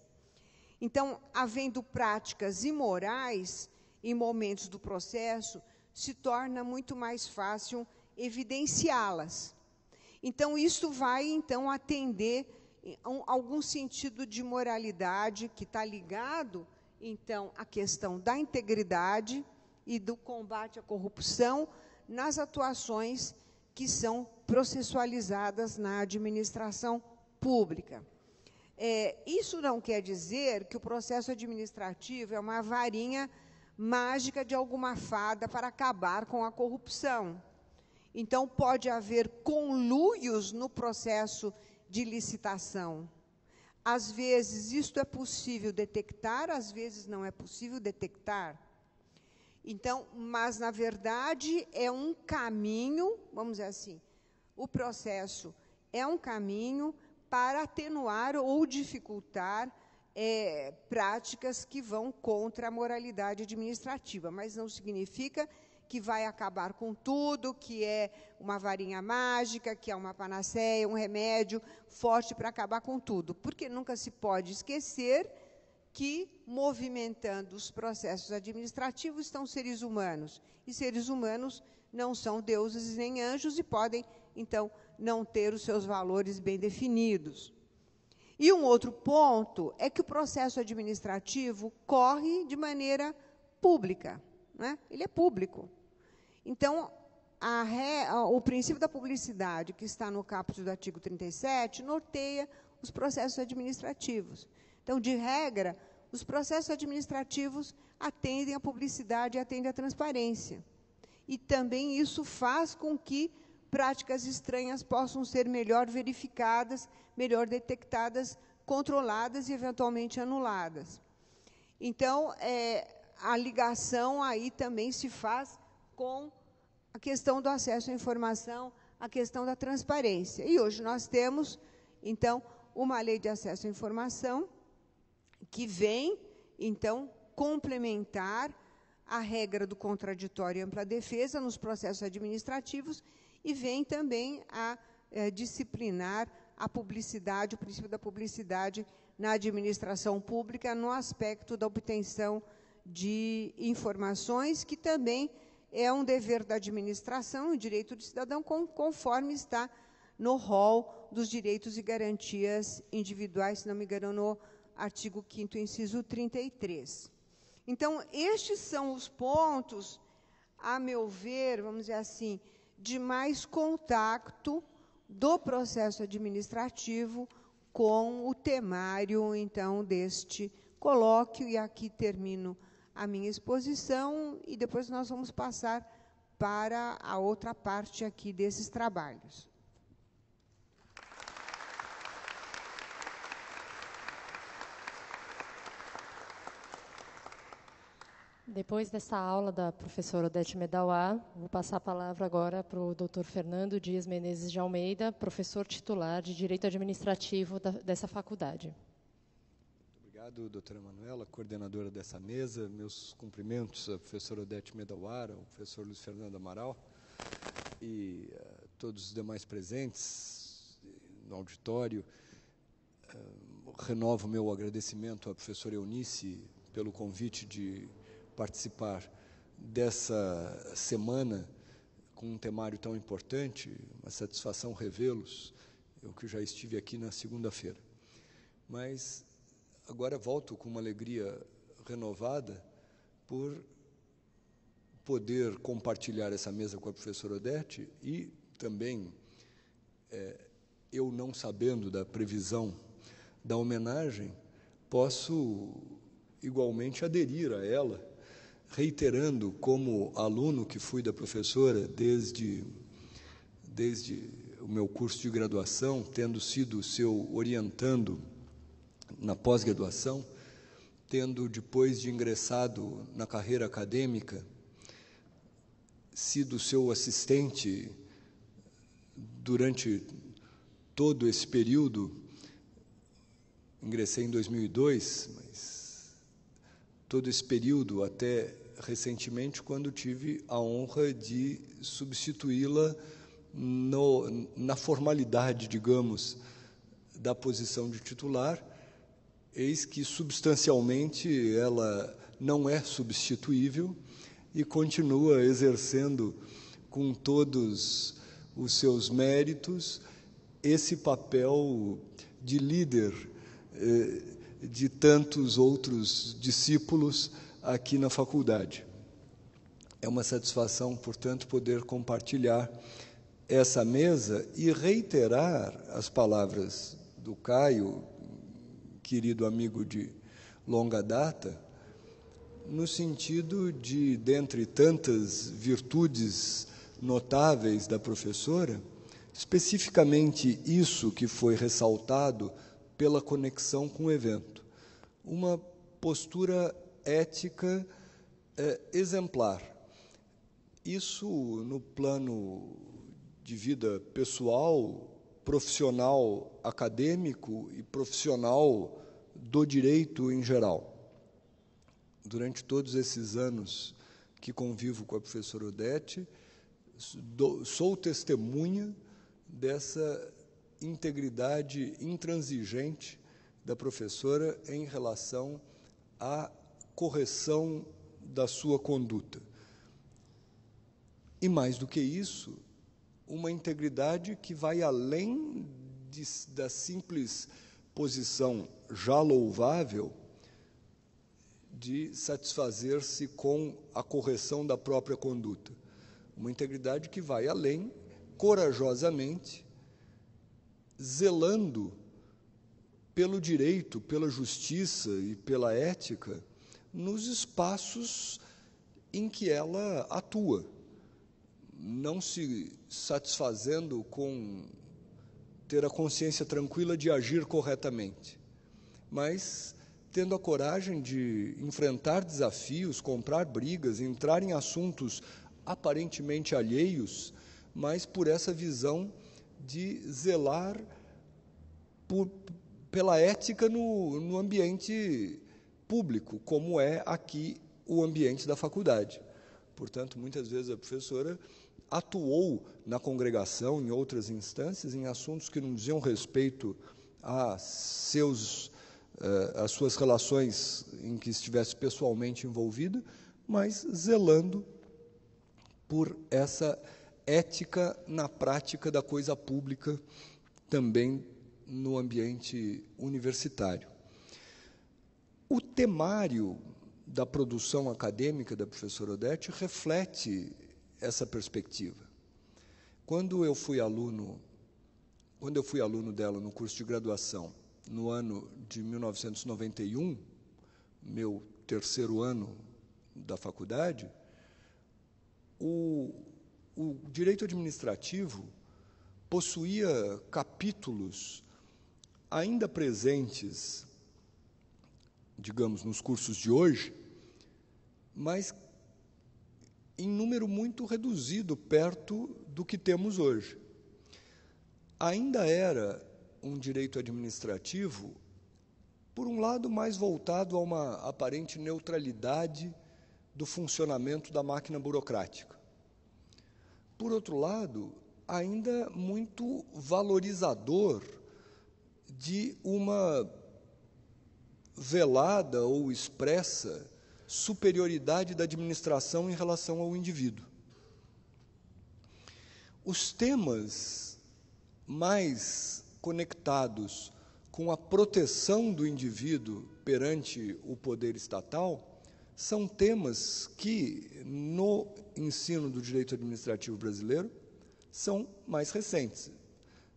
Então, havendo práticas imorais em momentos do processo, se torna muito mais fácil evidenciá-las. Então, isso vai então atender a eh, algum sentido de moralidade que está ligado então à questão da integridade e do combate à corrupção nas atuações que são processualizadas na administração pública. É, isso não quer dizer que o processo administrativo é uma varinha mágica de alguma fada para acabar com a corrupção. Então, pode haver conluios no processo de licitação. Às vezes, isto é possível detectar, às vezes, não é possível detectar. Então, mas na verdade é um caminho, vamos dizer assim, o processo é um caminho para atenuar ou dificultar é, práticas que vão contra a moralidade administrativa, mas não significa que vai acabar com tudo, que é uma varinha mágica, que é uma panaceia, um remédio forte para acabar com tudo, porque nunca se pode esquecer que, movimentando os processos administrativos, estão seres humanos. E seres humanos não são deuses nem anjos e podem, então, não ter os seus valores bem definidos. E um outro ponto é que o processo administrativo corre de maneira pública. Né? Ele é público. Então, a o princípio da publicidade, que está no caput do artigo 37, norteia os processos administrativos. Então, de regra, os processos administrativos atendem à publicidade e atendem à transparência. E também isso faz com que práticas estranhas possam ser melhor verificadas, melhor detectadas, controladas e eventualmente anuladas. Então, é, a ligação aí também se faz com a questão do acesso à informação, a questão da transparência. E hoje nós temos, então, uma lei de acesso à informação que vem, então, complementar a regra do contraditório e ampla defesa nos processos administrativos e vem também a eh, disciplinar a publicidade, o princípio da publicidade na administração pública no aspecto da obtenção de informações, que também é um dever da administração, um direito do cidadão, conforme está no rol dos direitos e garantias individuais, se não me engano, no artigo 5 inciso 33. Então, estes são os pontos, a meu ver, vamos dizer assim, de mais contato do processo administrativo com o temário, então, deste colóquio. E aqui termino a minha exposição e depois nós vamos passar para a outra parte aqui desses trabalhos. Depois dessa aula da professora Odete Medauá, vou passar a palavra agora para o Dr. Fernando Dias Menezes de Almeida, professor titular de Direito Administrativo da, dessa faculdade. Muito obrigado, doutora Manuela, coordenadora dessa mesa. Meus cumprimentos à professora Odete Medauá, ao professor Luiz Fernando Amaral e a eh, todos os demais presentes eh, no auditório. Eh, renovo meu agradecimento à professora Eunice pelo convite de participar dessa semana com um temário tão importante, uma satisfação revê-los, é eu que já estive aqui na segunda-feira. Mas agora volto com uma alegria renovada por poder compartilhar essa mesa com a professora Odete e também é, eu não sabendo da previsão da homenagem, posso igualmente aderir a ela reiterando como aluno que fui da professora desde, desde o meu curso de graduação, tendo sido seu orientando na pós-graduação, tendo depois de ingressado na carreira acadêmica, sido seu assistente durante todo esse período. Ingressei em 2002, mas todo esse período até recentemente, quando tive a honra de substituí-la na formalidade, digamos, da posição de titular. Eis que substancialmente ela não é substituível e continua exercendo com todos os seus méritos esse papel de líder. Eh, de tantos outros discípulos aqui na faculdade. É uma satisfação, portanto, poder compartilhar essa mesa e reiterar as palavras do Caio, querido amigo de longa data, no sentido de, dentre tantas virtudes notáveis da professora, especificamente isso que foi ressaltado pela conexão com o evento. Uma postura ética é, exemplar. Isso no plano de vida pessoal, profissional, acadêmico e profissional do direito em geral. Durante todos esses anos que convivo com a professora Odete, sou testemunha dessa integridade intransigente da professora em relação à correção da sua conduta. E mais do que isso, uma integridade que vai além de, da simples posição já louvável de satisfazer-se com a correção da própria conduta. Uma integridade que vai além, corajosamente, zelando pelo direito, pela justiça e pela ética nos espaços em que ela atua, não se satisfazendo com ter a consciência tranquila de agir corretamente, mas tendo a coragem de enfrentar desafios, comprar brigas, entrar em assuntos aparentemente alheios, mas por essa visão de zelar por, pela ética no, no ambiente público, como é aqui o ambiente da faculdade. Portanto, muitas vezes a professora atuou na congregação, em outras instâncias, em assuntos que não diziam respeito a seus as eh, suas relações em que estivesse pessoalmente envolvida, mas zelando por essa ética na prática da coisa pública também no ambiente universitário. O temário da produção acadêmica da professora Odete reflete essa perspectiva. Quando eu fui aluno, quando eu fui aluno dela no curso de graduação, no ano de 1991, meu terceiro ano da faculdade, o o direito administrativo possuía capítulos ainda presentes, digamos, nos cursos de hoje, mas em número muito reduzido perto do que temos hoje. Ainda era um direito administrativo, por um lado, mais voltado a uma aparente neutralidade do funcionamento da máquina burocrática por outro lado, ainda muito valorizador de uma velada ou expressa superioridade da administração em relação ao indivíduo. Os temas mais conectados com a proteção do indivíduo perante o poder estatal são temas que, no ensino do direito administrativo brasileiro, são mais recentes,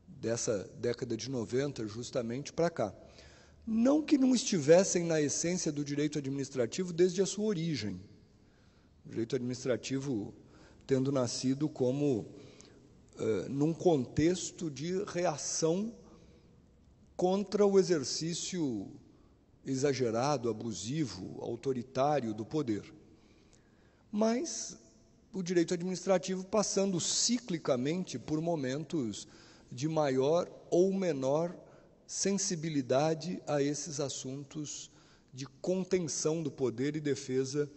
dessa década de 90 justamente para cá. Não que não estivessem na essência do direito administrativo desde a sua origem. O direito administrativo tendo nascido como uh, num contexto de reação contra o exercício exagerado, abusivo, autoritário do poder. Mas o direito administrativo passando ciclicamente por momentos de maior ou menor sensibilidade a esses assuntos de contenção do poder e defesa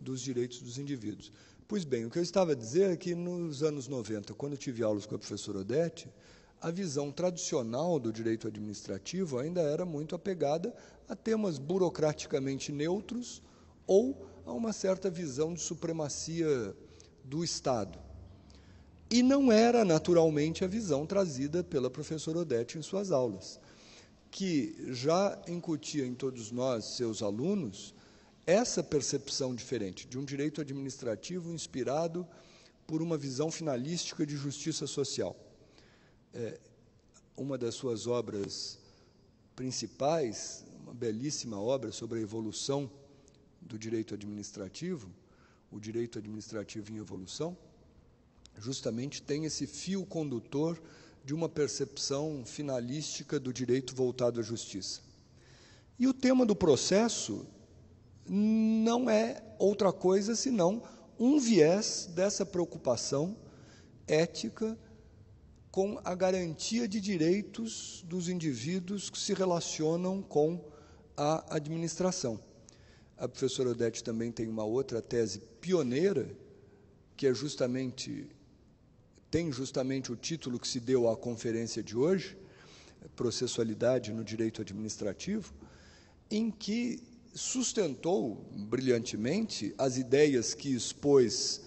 dos direitos dos indivíduos. Pois bem, o que eu estava a dizer é que nos anos 90, quando eu tive aulas com a professora Odete, a visão tradicional do direito administrativo ainda era muito apegada a temas burocraticamente neutros ou a uma certa visão de supremacia do Estado. E não era naturalmente a visão trazida pela professora Odete em suas aulas, que já incutia em todos nós, seus alunos, essa percepção diferente de um direito administrativo inspirado por uma visão finalística de justiça social é, uma das suas obras principais, uma belíssima obra sobre a evolução do direito administrativo, o direito administrativo em evolução, justamente tem esse fio condutor de uma percepção finalística do direito voltado à justiça. E o tema do processo não é outra coisa senão um viés dessa preocupação ética com a garantia de direitos dos indivíduos que se relacionam com a administração. A professora Odete também tem uma outra tese pioneira, que é justamente tem justamente o título que se deu à conferência de hoje, processualidade no direito administrativo, em que sustentou brilhantemente as ideias que expôs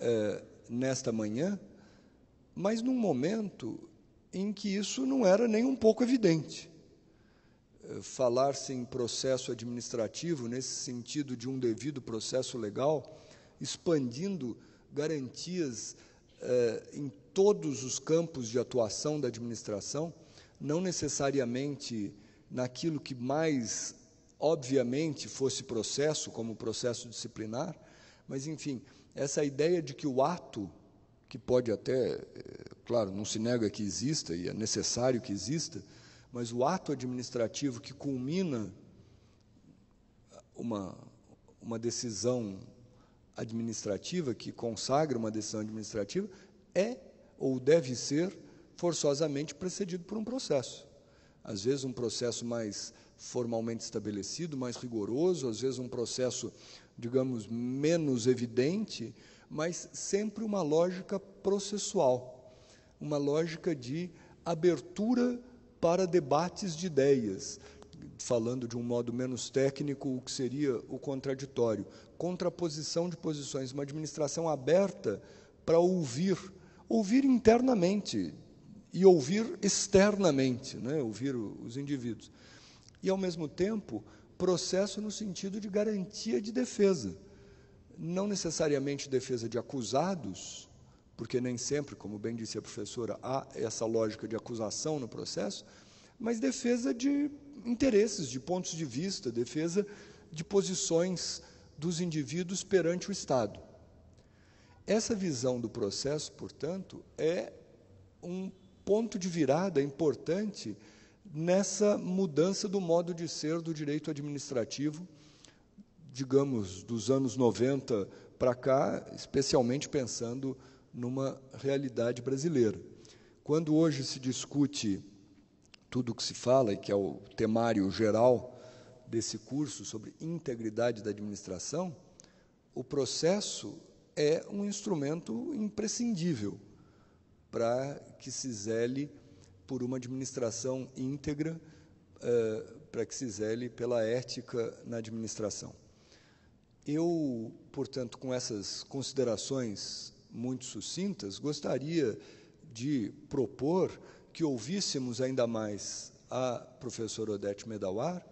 eh, nesta manhã mas num momento em que isso não era nem um pouco evidente. Eh, falar-se em processo administrativo, nesse sentido de um devido processo legal, expandindo garantias eh, em todos os campos de atuação da administração, não necessariamente naquilo que mais obviamente fosse processo, como processo disciplinar, mas enfim, essa ideia de que o ato que pode até, eh, claro, não se nega que exista e é necessário que exista, mas o ato administrativo que culmina uma, uma decisão administrativa, que consagra uma decisão administrativa, é ou deve ser forçosamente precedido por um processo. Às vezes, um processo mais formalmente estabelecido, mais rigoroso, às vezes, um processo, digamos, menos evidente, mas sempre uma lógica processual, uma lógica de abertura para debates de ideias, falando de um modo menos técnico, o que seria o contraditório, contraposição de posições, uma administração aberta para ouvir, ouvir internamente e ouvir externamente, né? ouvir os indivíduos. E, ao mesmo tempo, processo no sentido de garantia de defesa não necessariamente defesa de acusados, porque nem sempre, como bem disse a professora, há essa lógica de acusação no processo, mas defesa de interesses, de pontos de vista, defesa de posições dos indivíduos perante o Estado. Essa visão do processo, portanto, é um ponto de virada importante nessa mudança do modo de ser do direito administrativo digamos, dos anos 90 para cá, especialmente pensando numa realidade brasileira. Quando hoje se discute tudo o que se fala, e que é o temário geral desse curso sobre integridade da administração, o processo é um instrumento imprescindível para que se zele por uma administração íntegra, eh, para que se zele pela ética na administração. Eu, portanto, com essas considerações muito sucintas, gostaria de propor que ouvíssemos ainda mais a professora Odete Medawar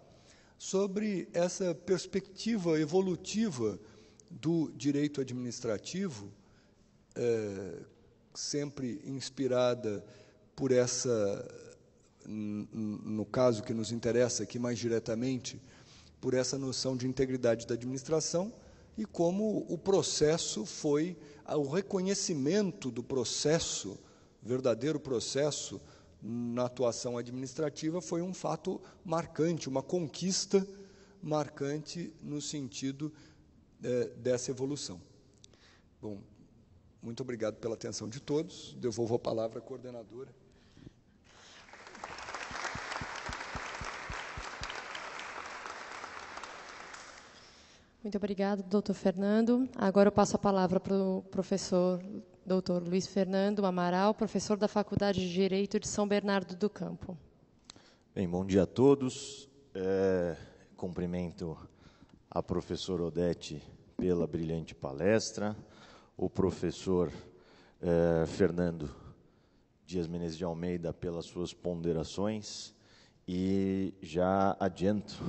sobre essa perspectiva evolutiva do direito administrativo, eh, sempre inspirada por essa, no caso que nos interessa aqui mais diretamente, por essa noção de integridade da administração e como o processo foi o reconhecimento do processo, verdadeiro processo, na atuação administrativa foi um fato marcante, uma conquista marcante no sentido é, dessa evolução. Bom, muito obrigado pela atenção de todos. Devolvo a palavra à coordenadora. Muito obrigada, doutor Fernando. Agora eu passo a palavra para o professor doutor Luiz Fernando Amaral, professor da Faculdade de Direito de São Bernardo do Campo. Bem, bom dia a todos. É, cumprimento a professora Odete pela brilhante palestra, o professor é, Fernando Dias Menezes de Almeida pelas suas ponderações e já adianto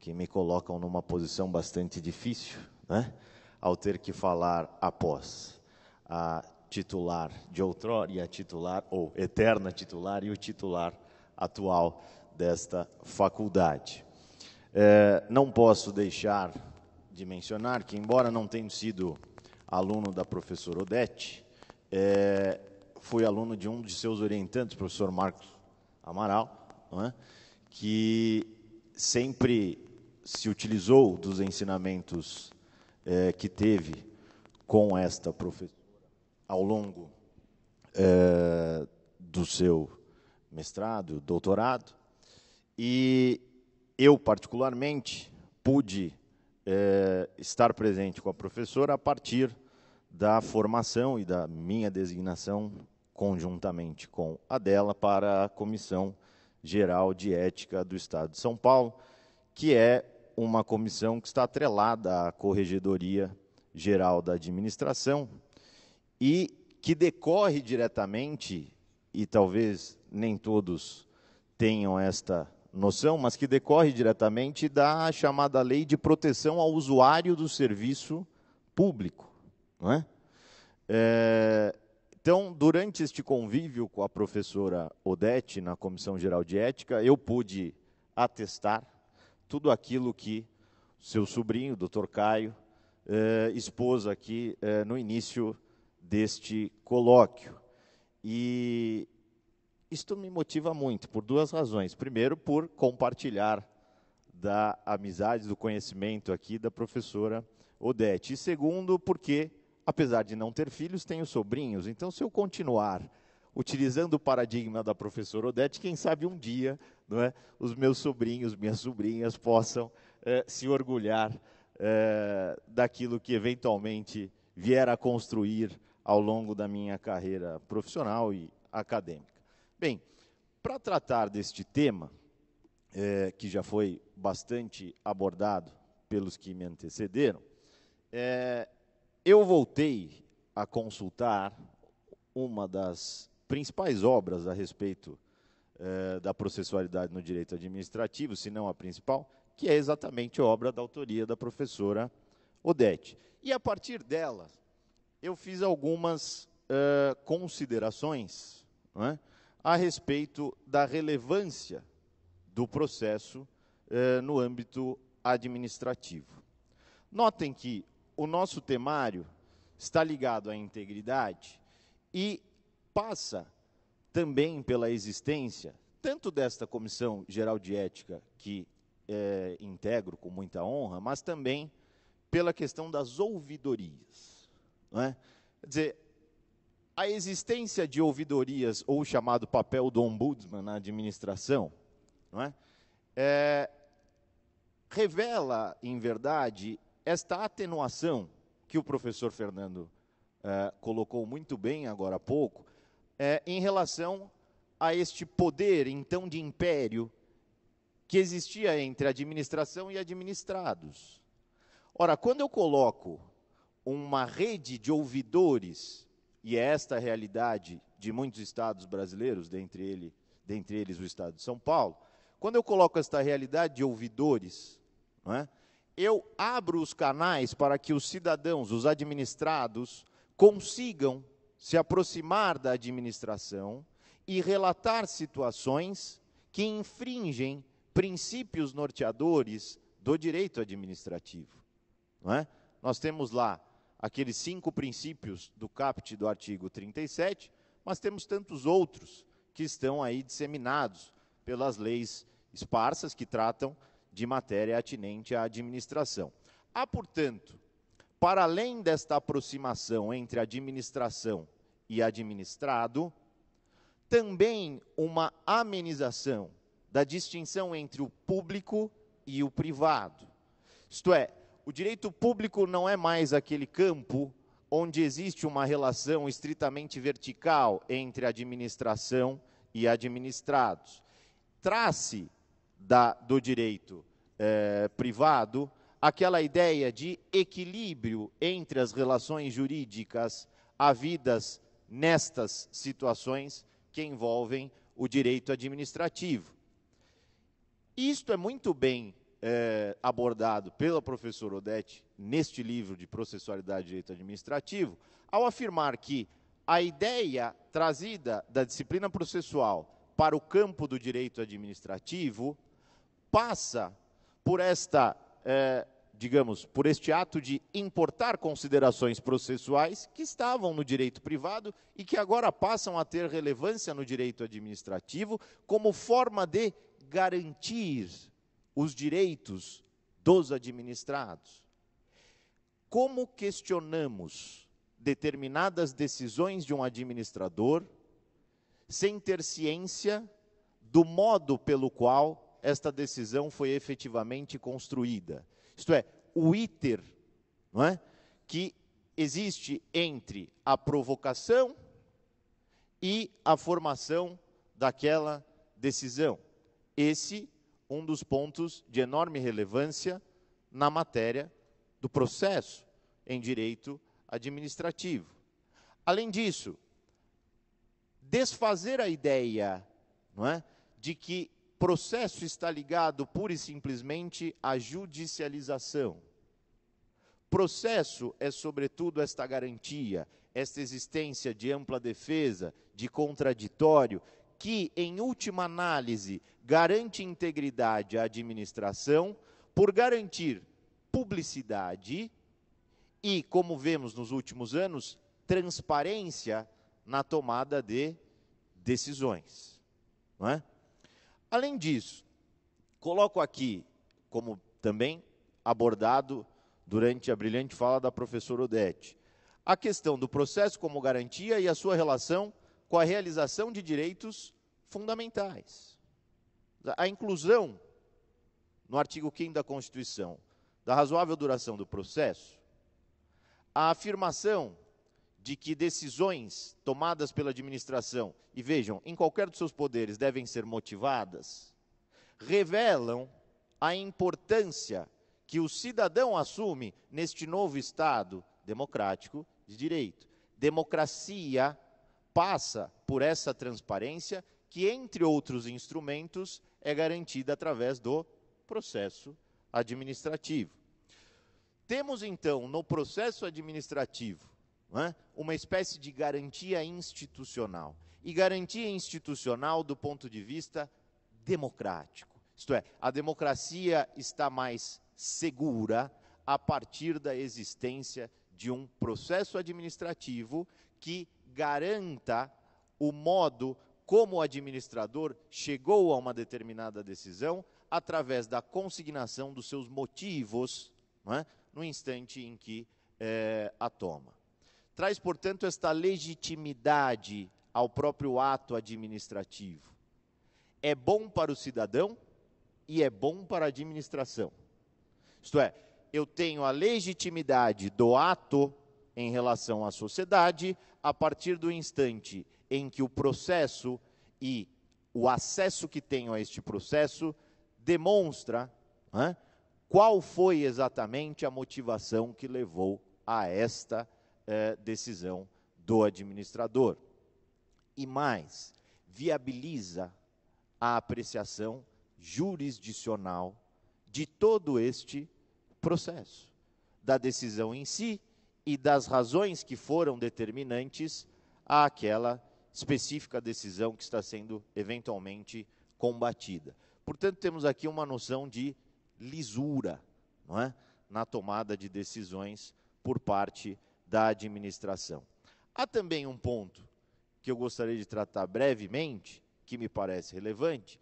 que me colocam numa posição bastante difícil, né? Ao ter que falar após a titular de outrora e a titular, ou eterna titular e o titular atual desta faculdade. É, não posso deixar de mencionar que, embora não tenha sido aluno da professora Odete, é, fui aluno de um de seus orientantes, o professor Marcos Amaral, é? que sempre se utilizou dos ensinamentos é, que teve com esta professora ao longo é, do seu mestrado, doutorado, e eu, particularmente, pude é, estar presente com a professora a partir da formação e da minha designação conjuntamente com a dela para a Comissão Geral de Ética do Estado de São Paulo, que é uma comissão que está atrelada à Corregedoria Geral da Administração e que decorre diretamente, e talvez nem todos tenham esta noção, mas que decorre diretamente da chamada Lei de Proteção ao Usuário do Serviço Público. Não é? É, então, durante este convívio com a professora Odete, na Comissão Geral de Ética, eu pude atestar tudo aquilo que seu sobrinho, Dr. Caio, eh, expôs aqui eh, no início deste colóquio. E isto me motiva muito, por duas razões. Primeiro, por compartilhar da amizade, do conhecimento aqui da professora Odete. E segundo, porque, apesar de não ter filhos, tenho sobrinhos. Então, se eu continuar utilizando o paradigma da professora Odete, quem sabe um dia não é, os meus sobrinhos, minhas sobrinhas possam é, se orgulhar é, daquilo que eventualmente vier a construir ao longo da minha carreira profissional e acadêmica. Bem, para tratar deste tema, é, que já foi bastante abordado pelos que me antecederam, é, eu voltei a consultar uma das principais obras a respeito eh, da processualidade no direito administrativo, se não a principal, que é exatamente obra da autoria da professora Odete. E a partir dela, eu fiz algumas eh, considerações é? a respeito da relevância do processo eh, no âmbito administrativo. Notem que o nosso temário está ligado à integridade e passa também pela existência, tanto desta Comissão Geral de Ética, que é, integro com muita honra, mas também pela questão das ouvidorias. Não é? Quer dizer, a existência de ouvidorias, ou o chamado papel do ombudsman na administração, não é? é revela, em verdade, esta atenuação que o professor Fernando é, colocou muito bem agora há pouco, é, em relação a este poder, então, de império que existia entre administração e administrados. Ora, quando eu coloco uma rede de ouvidores, e é esta a realidade de muitos estados brasileiros, dentre, ele, dentre eles o estado de São Paulo, quando eu coloco esta realidade de ouvidores, é, eu abro os canais para que os cidadãos, os administrados, consigam se aproximar da administração e relatar situações que infringem princípios norteadores do direito administrativo. É? Nós temos lá aqueles cinco princípios do caput do artigo 37, mas temos tantos outros que estão aí disseminados pelas leis esparsas que tratam de matéria atinente à administração. Há, portanto, para além desta aproximação entre administração e administrado, também uma amenização da distinção entre o público e o privado. Isto é, o direito público não é mais aquele campo onde existe uma relação estritamente vertical entre administração e administrados. Trace da, do direito eh, privado aquela ideia de equilíbrio entre as relações jurídicas havidas nestas situações que envolvem o direito administrativo. Isto é muito bem eh, abordado pela professora Odete neste livro de Processualidade e Direito Administrativo, ao afirmar que a ideia trazida da disciplina processual para o campo do direito administrativo passa por esta é, digamos, por este ato de importar considerações processuais que estavam no direito privado e que agora passam a ter relevância no direito administrativo como forma de garantir os direitos dos administrados. Como questionamos determinadas decisões de um administrador sem ter ciência do modo pelo qual esta decisão foi efetivamente construída. Isto é, o iter não é, que existe entre a provocação e a formação daquela decisão. Esse um dos pontos de enorme relevância na matéria do processo em direito administrativo. Além disso, desfazer a ideia não é, de que processo está ligado pura e simplesmente à judicialização. Processo é, sobretudo, esta garantia, esta existência de ampla defesa, de contraditório, que, em última análise, garante integridade à administração por garantir publicidade e, como vemos nos últimos anos, transparência na tomada de decisões. Não é? Além disso, coloco aqui, como também abordado durante a brilhante fala da professora Odete, a questão do processo como garantia e a sua relação com a realização de direitos fundamentais. A inclusão no artigo 5 da Constituição da razoável duração do processo, a afirmação de que decisões tomadas pela administração, e vejam, em qualquer dos seus poderes devem ser motivadas, revelam a importância que o cidadão assume neste novo Estado democrático de direito. Democracia passa por essa transparência que, entre outros instrumentos, é garantida através do processo administrativo. Temos, então, no processo administrativo é? uma espécie de garantia institucional. E garantia institucional do ponto de vista democrático. Isto é, a democracia está mais segura a partir da existência de um processo administrativo que garanta o modo como o administrador chegou a uma determinada decisão através da consignação dos seus motivos é? no instante em que é, a toma. Traz, portanto, esta legitimidade ao próprio ato administrativo. É bom para o cidadão e é bom para a administração. Isto é, eu tenho a legitimidade do ato em relação à sociedade a partir do instante em que o processo e o acesso que tenho a este processo demonstra né, qual foi exatamente a motivação que levou a esta é, decisão do administrador. E mais, viabiliza a apreciação jurisdicional de todo este processo, da decisão em si e das razões que foram determinantes àquela específica decisão que está sendo eventualmente combatida. Portanto, temos aqui uma noção de lisura não é? na tomada de decisões por parte da administração. Há também um ponto que eu gostaria de tratar brevemente, que me parece relevante,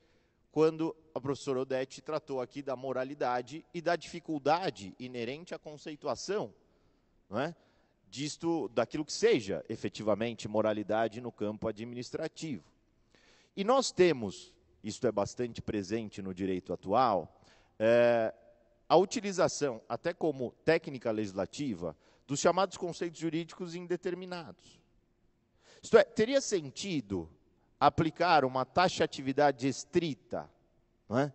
quando a professora Odete tratou aqui da moralidade e da dificuldade inerente à conceituação, não é? Disto, daquilo que seja efetivamente moralidade no campo administrativo. E nós temos, isto é bastante presente no direito atual, é, a utilização, até como técnica legislativa, dos chamados conceitos jurídicos indeterminados. Isto é, teria sentido aplicar uma taxatividade estrita, não é?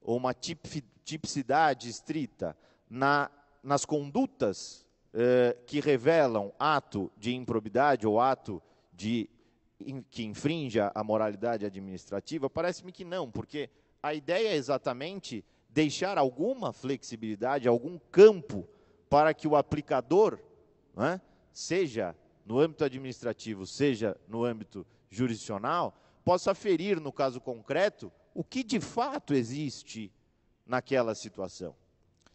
ou uma tipicidade estrita na, nas condutas eh, que revelam ato de improbidade ou ato de, in, que infrinja a moralidade administrativa? Parece-me que não, porque a ideia é exatamente deixar alguma flexibilidade, algum campo para que o aplicador, né, seja no âmbito administrativo, seja no âmbito jurisdicional, possa ferir, no caso concreto, o que de fato existe naquela situação.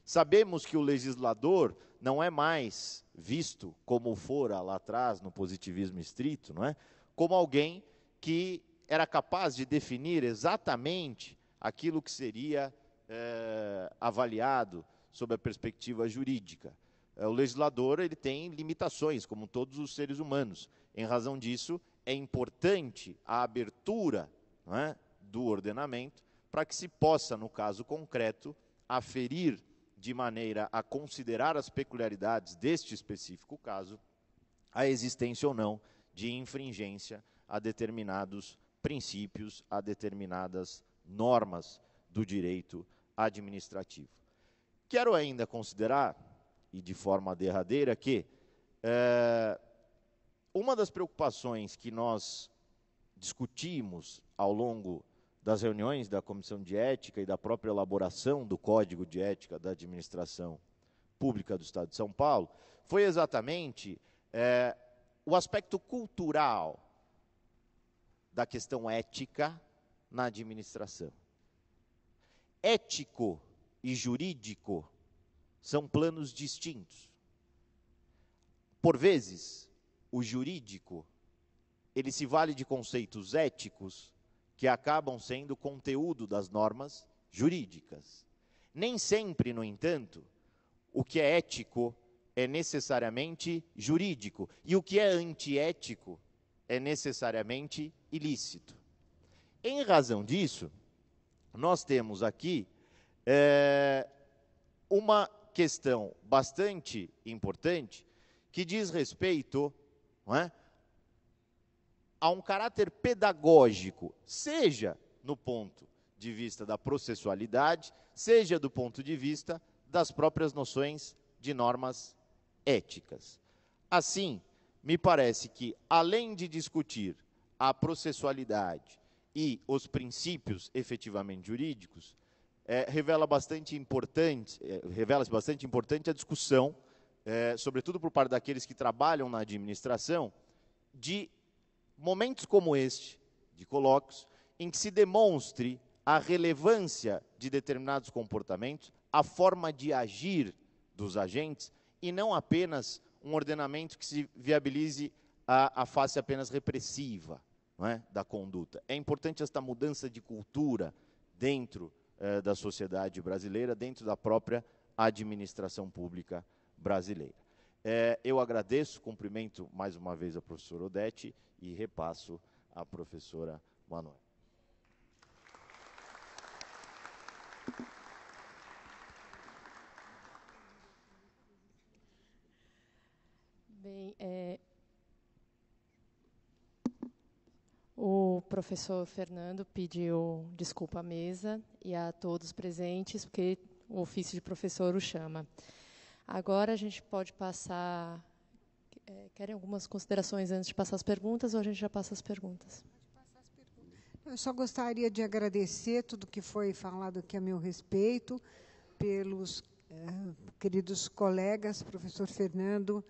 Sabemos que o legislador não é mais visto como fora lá atrás no positivismo estrito, não é? Como alguém que era capaz de definir exatamente aquilo que seria é, avaliado sob a perspectiva jurídica. É, o legislador ele tem limitações, como todos os seres humanos. Em razão disso, é importante a abertura é, do ordenamento para que se possa, no caso concreto, aferir de maneira a considerar as peculiaridades deste específico caso a existência ou não de infringência a determinados princípios, a determinadas normas do direito administrativo. Quero ainda considerar, e de forma derradeira, que é, uma das preocupações que nós discutimos ao longo das reuniões da Comissão de Ética e da própria elaboração do Código de Ética da Administração Pública do Estado de São Paulo foi exatamente é, o aspecto cultural da questão ética na administração. Ético e jurídico são planos distintos. Por vezes, o jurídico ele se vale de conceitos éticos que acabam sendo conteúdo das normas jurídicas. Nem sempre, no entanto, o que é ético é necessariamente jurídico e o que é antiético é necessariamente ilícito. Em razão disso, nós temos aqui é, uma questão bastante importante que diz respeito é, a um caráter pedagógico, seja no ponto de vista da processualidade, seja do ponto de vista das próprias noções de normas éticas. Assim, me parece que, além de discutir a processualidade e os princípios efetivamente jurídicos, é, revela bastante importante, é, revela-se bastante importante a discussão, é, sobretudo por parte daqueles que trabalham na administração, de momentos como este, de colóquios, em que se demonstre a relevância de determinados comportamentos, a forma de agir dos agentes, e não apenas um ordenamento que se viabilize a, a face apenas repressiva é, da conduta. É importante esta mudança de cultura dentro eh, da sociedade brasileira, dentro da própria administração pública brasileira. Eh, eu agradeço, cumprimento mais uma vez a professora Odete e repasso à professora Manuel. Bem, é, o professor Fernando pediu desculpa à mesa e a todos presentes, porque o ofício de professor o chama. Agora a gente pode passar. É, querem algumas considerações antes de passar as perguntas ou a gente já passa as perguntas? Eu só gostaria de agradecer tudo que foi falado aqui a meu respeito pelos é, queridos colegas, professor Fernando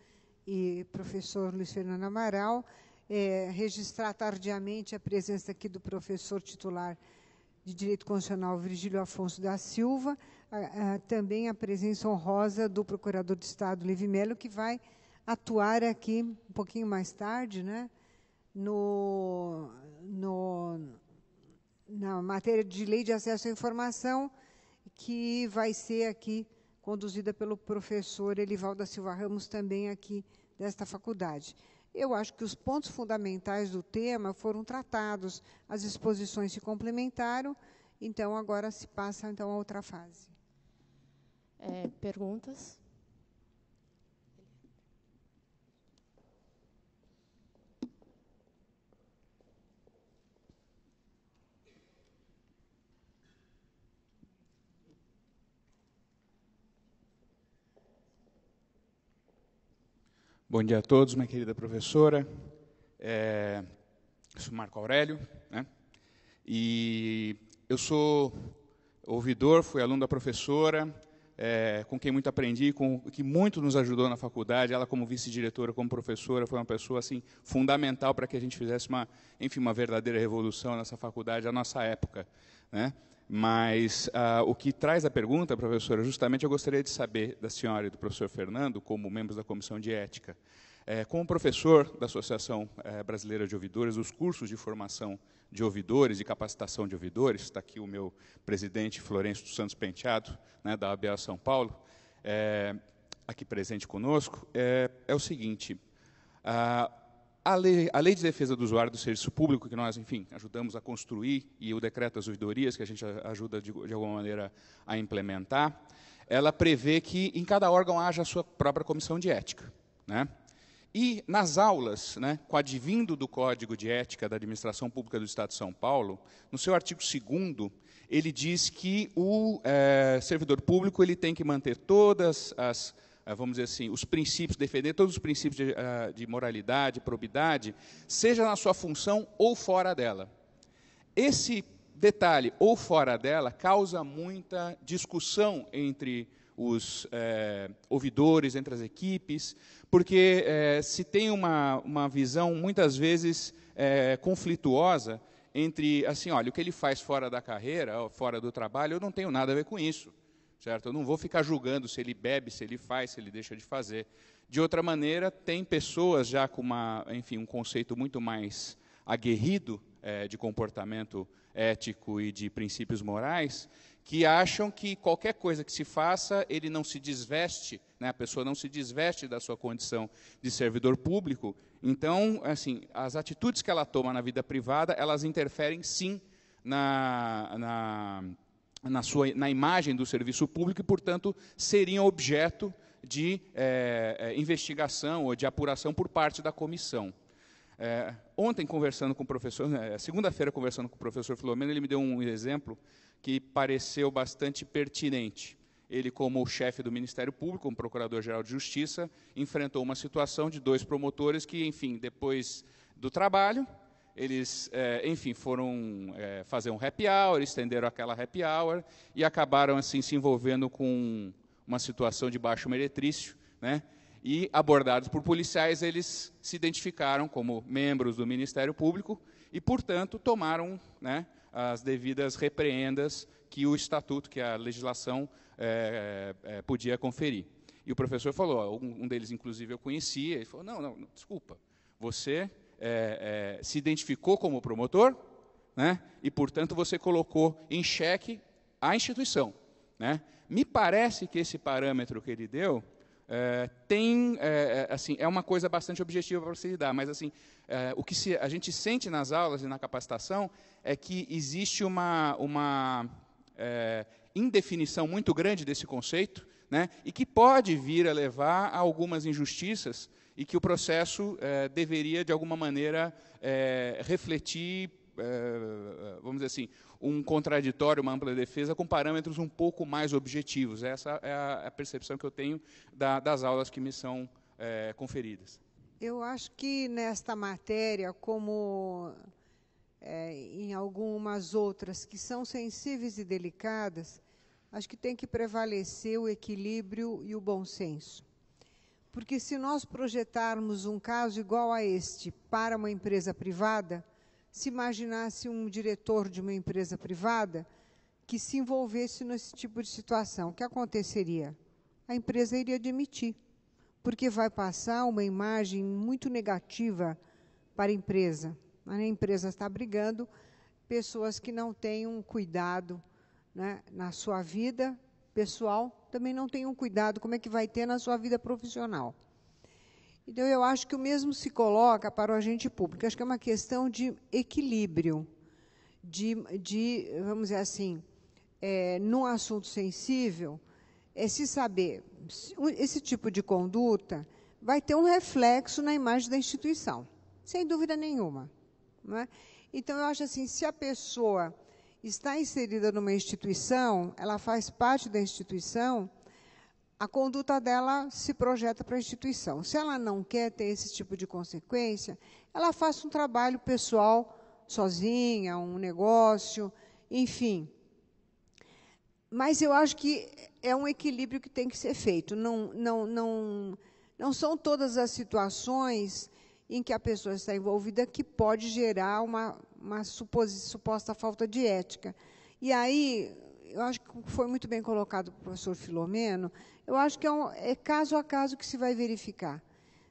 e professor Luiz Fernando Amaral é, registrar tardiamente a presença aqui do professor titular de Direito Constitucional Virgílio Afonso da Silva, a, a, também a presença honrosa do Procurador de Estado Levi Melo, que vai atuar aqui um pouquinho mais tarde, né, no, no, na matéria de Lei de Acesso à Informação, que vai ser aqui conduzida pelo professor Elival da Silva Ramos, também aqui desta faculdade. Eu acho que os pontos fundamentais do tema foram tratados, as exposições se complementaram, então agora se passa então a outra fase. É, perguntas? Bom dia a todos, minha querida professora. É, eu sou Marco Aurélio, né? e eu sou ouvidor, fui aluno da professora, é, com quem muito aprendi, com, que muito nos ajudou na faculdade. Ela, como vice-diretora, como professora, foi uma pessoa assim fundamental para que a gente fizesse uma, enfim, uma verdadeira revolução nessa faculdade, à nossa época. Né? Mas ah, o que traz a pergunta, professora, justamente eu gostaria de saber da senhora e do professor Fernando, como membros da Comissão de Ética, é, como professor da Associação é, Brasileira de Ouvidores, os cursos de formação de ouvidores e capacitação de ouvidores, está aqui o meu presidente Florencio dos Santos Penteado, né, da ABA São Paulo, é, aqui presente conosco, é, é o seguinte, ah, a lei, a lei de defesa do usuário do serviço público, que nós, enfim, ajudamos a construir, e o decreto das ouvidorias, que a gente ajuda de, de alguma maneira a implementar, ela prevê que em cada órgão haja a sua própria comissão de ética. Né? E nas aulas, né, coadvindo do Código de Ética da Administração Pública do Estado de São Paulo, no seu artigo 2 ele diz que o é, servidor público ele tem que manter todas as eh, vamos dizer assim, os princípios, defender todos os princípios de, eh, de moralidade, probidade, seja na sua função ou fora dela. Esse detalhe, ou fora dela, causa muita discussão entre os é, ouvidores, entre as equipes, porque é, se tem uma, uma visão, muitas vezes, é, conflituosa entre, assim, olha, o que ele faz fora da carreira, fora do trabalho, eu não tenho nada a ver com isso certo? Eu não vou ficar julgando se ele bebe, se ele faz, se ele deixa de fazer. De outra maneira, tem pessoas já com uma, enfim, um conceito muito mais aguerrido é, de comportamento ético e de princípios morais que acham que qualquer coisa que se faça, ele não se desveste, né? a pessoa não se desveste da sua condição de servidor público. Então, assim, as atitudes que ela toma na vida privada, elas interferem sim na, na na, sua, na imagem do serviço público e, portanto, seriam objeto de é, investigação ou de apuração por parte da comissão. É, ontem, conversando com o professor, segunda-feira, conversando com o professor Filomeno, ele me deu um exemplo que pareceu bastante pertinente. Ele, como chefe do Ministério Público, como procurador-geral de Justiça, enfrentou uma situação de dois promotores que, enfim, depois do trabalho, eles, é, enfim, foram é, fazer um happy hour, estenderam aquela happy hour e acabaram assim se envolvendo com uma situação de baixo meretrício, né? E abordados por policiais, eles se identificaram como membros do Ministério Público e, portanto, tomaram né, as devidas repreendas que o estatuto, que a legislação é, é, é podia conferir. E o professor falou, um deles inclusive eu conhecia, ele falou, não, não, desculpa, você é, é, se identificou como promotor, né? e, portanto, você colocou em xeque a instituição. Né? Me parece que esse parâmetro que ele deu é, tem, é, é assim, é uma coisa bastante objetiva para você lidar, mas assim, é, o que se, a gente sente nas aulas e na capacitação é que existe uma, uma é, indefinição muito grande desse conceito, né, e que pode vir a levar a algumas injustiças e que o processo eh, deveria, de alguma maneira, eh, refletir, eh, vamos dizer assim, um contraditório, uma ampla defesa, com parâmetros um pouco mais objetivos. Essa é a, a percepção que eu tenho da, das aulas que me são conferidas. Eu acho que nesta matéria, como em algumas outras que são sensíveis e delicadas, acho que tem que prevalecer o equilíbrio e o bom senso. Porque se nós projetarmos um caso igual a este para uma empresa privada, se imaginasse um diretor de uma empresa privada que se envolvesse nesse tipo de situação, o que aconteceria? A empresa iria demitir, porque vai passar uma imagem muito negativa para a empresa. Né, a empresa está brigando pessoas que não têm um cuidado né, na sua vida pessoal, também não tem um cuidado como é que vai ter na sua vida profissional. Então, eu acho que o mesmo se coloca para o agente público. Acho que é uma questão de equilíbrio, de, de vamos dizer assim, é, num assunto sensível, é se saber se esse tipo de conduta vai ter um reflexo na imagem da instituição, sem dúvida nenhuma. É? Então, eu acho assim, se a pessoa está inserida numa instituição, ela faz parte da instituição, a conduta dela se projeta para a instituição. Se ela não quer ter esse tipo de consequência, ela faz um trabalho pessoal sozinha, um negócio, enfim. Mas eu acho que é um equilíbrio que tem que ser feito. Não, não, não, não são todas as situações em que a pessoa está envolvida que pode gerar uma, uma suposta falta de ética. E aí, eu acho que foi muito bem colocado o professor Filomeno, eu acho que é, um, é, caso a caso que se vai verificar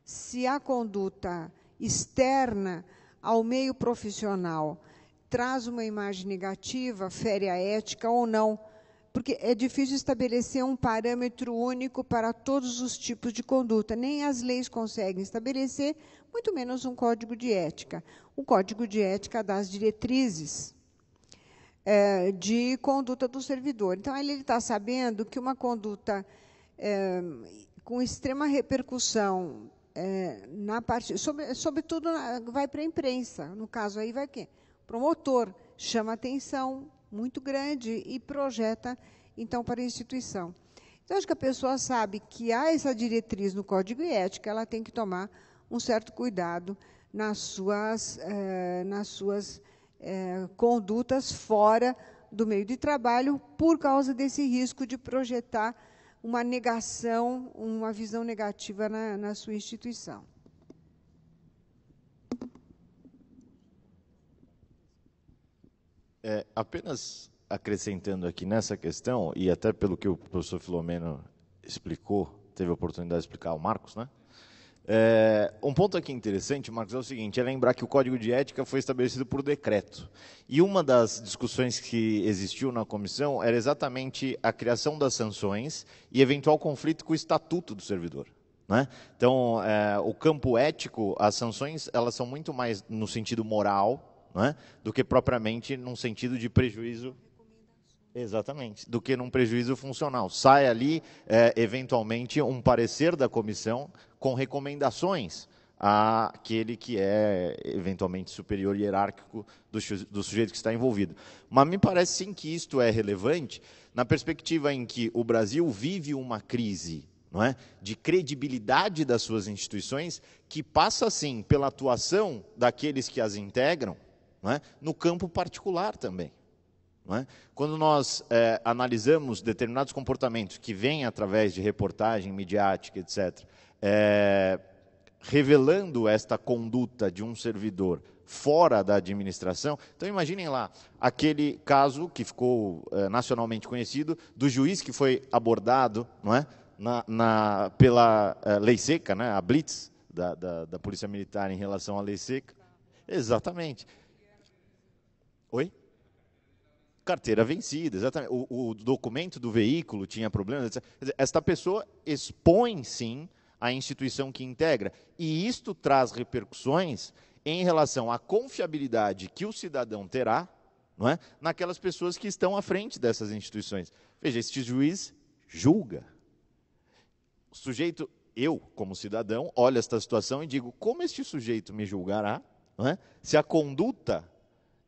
se a conduta externa ao meio profissional traz uma imagem negativa, fere a ética ou não. Porque é difícil estabelecer um parâmetro único para todos os tipos de conduta. Nem as leis conseguem estabelecer, muito menos um código de ética. O código de ética das diretrizes é, de conduta do servidor. Então, ele está sabendo que uma conduta é, com extrema repercussão é, na parte, sobre, sobretudo na, vai para a imprensa. No caso aí vai o quê? Promotor chama atenção muito grande e projeta então para a instituição. Então acho que a pessoa sabe que há essa diretriz no código de ética, ela tem que tomar um certo cuidado nas suas, eh, nas suas eh, condutas fora do meio de trabalho, por causa desse risco de projetar uma negação, uma visão negativa na, na sua instituição. É, apenas acrescentando aqui nessa questão, e até pelo que o professor Filomeno explicou, teve a oportunidade de explicar o Marcos, né? É, um ponto aqui interessante, Marcos, é o seguinte: é lembrar que o código de ética foi estabelecido por decreto. E uma das discussões que existiu na comissão era exatamente a criação das sanções e eventual conflito com o estatuto do servidor. Né? Então, é, o campo ético, as sanções, elas são muito mais no sentido moral né, do que propriamente no sentido de prejuízo Exatamente, do que num prejuízo funcional. Sai ali, é, eventualmente, um parecer da comissão com recomendações àquele que é, eventualmente, superior hierárquico do, do sujeito que está envolvido. Mas me parece sim que isto é relevante na perspectiva em que o Brasil vive uma crise não é? de credibilidade das suas instituições, que passa, sim, pela atuação daqueles que as integram, não é? no campo particular também. É? Quando nós é, analisamos determinados comportamentos que vêm através de reportagem midiática, etc., é, revelando esta conduta de um servidor fora da administração. Então, imaginem lá aquele caso que ficou é, nacionalmente conhecido do juiz que foi abordado não é? na, na pela é, lei seca, né? a Blitz da, da, da Polícia Militar em relação à lei seca. Exatamente. Oi? carteira vencida, exatamente. O, o documento do veículo tinha problemas. Etc. Esta pessoa expõe, sim, a instituição que integra. E isto traz repercussões em relação à confiabilidade que o cidadão terá não é, naquelas pessoas que estão à frente dessas instituições. Veja, este juiz julga. O sujeito, eu, como cidadão, olho esta situação e digo: como este sujeito me julgará é, se a conduta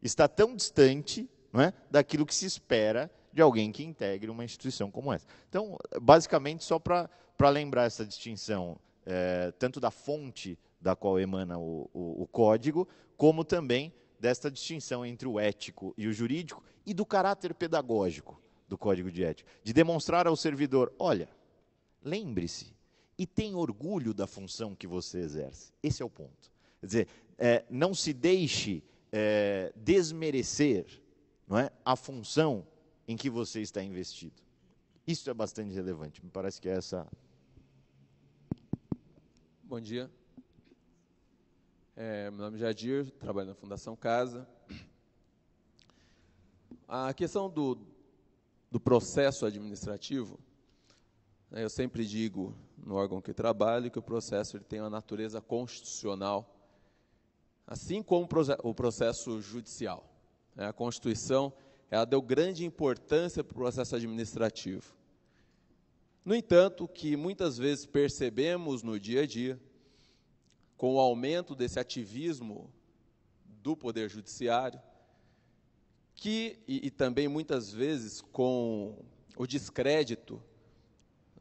está tão distante não é? daquilo que se espera de alguém que integre uma instituição como essa. Então, basicamente, só para lembrar essa distinção, é, tanto da fonte da qual emana o, o, o código, como também desta distinção entre o ético e o jurídico e do caráter pedagógico do código de ética, de demonstrar ao servidor, olha, lembre-se e tenha orgulho da função que você exerce. Esse é o ponto. Quer dizer, é, não se deixe é, desmerecer não é, a função em que você está investido. Isso é bastante relevante. Me parece que é essa. Bom dia. É, meu nome é Jadir, trabalho na Fundação Casa. A questão do, do processo administrativo, né, eu sempre digo no órgão que trabalho que o processo ele tem uma natureza constitucional, assim como o processo judicial. Né, a Constituição, ela deu grande importância para o processo administrativo. No entanto, que muitas vezes percebemos no dia a dia, com o aumento desse ativismo do Poder Judiciário, que, e, e também muitas vezes com o descrédito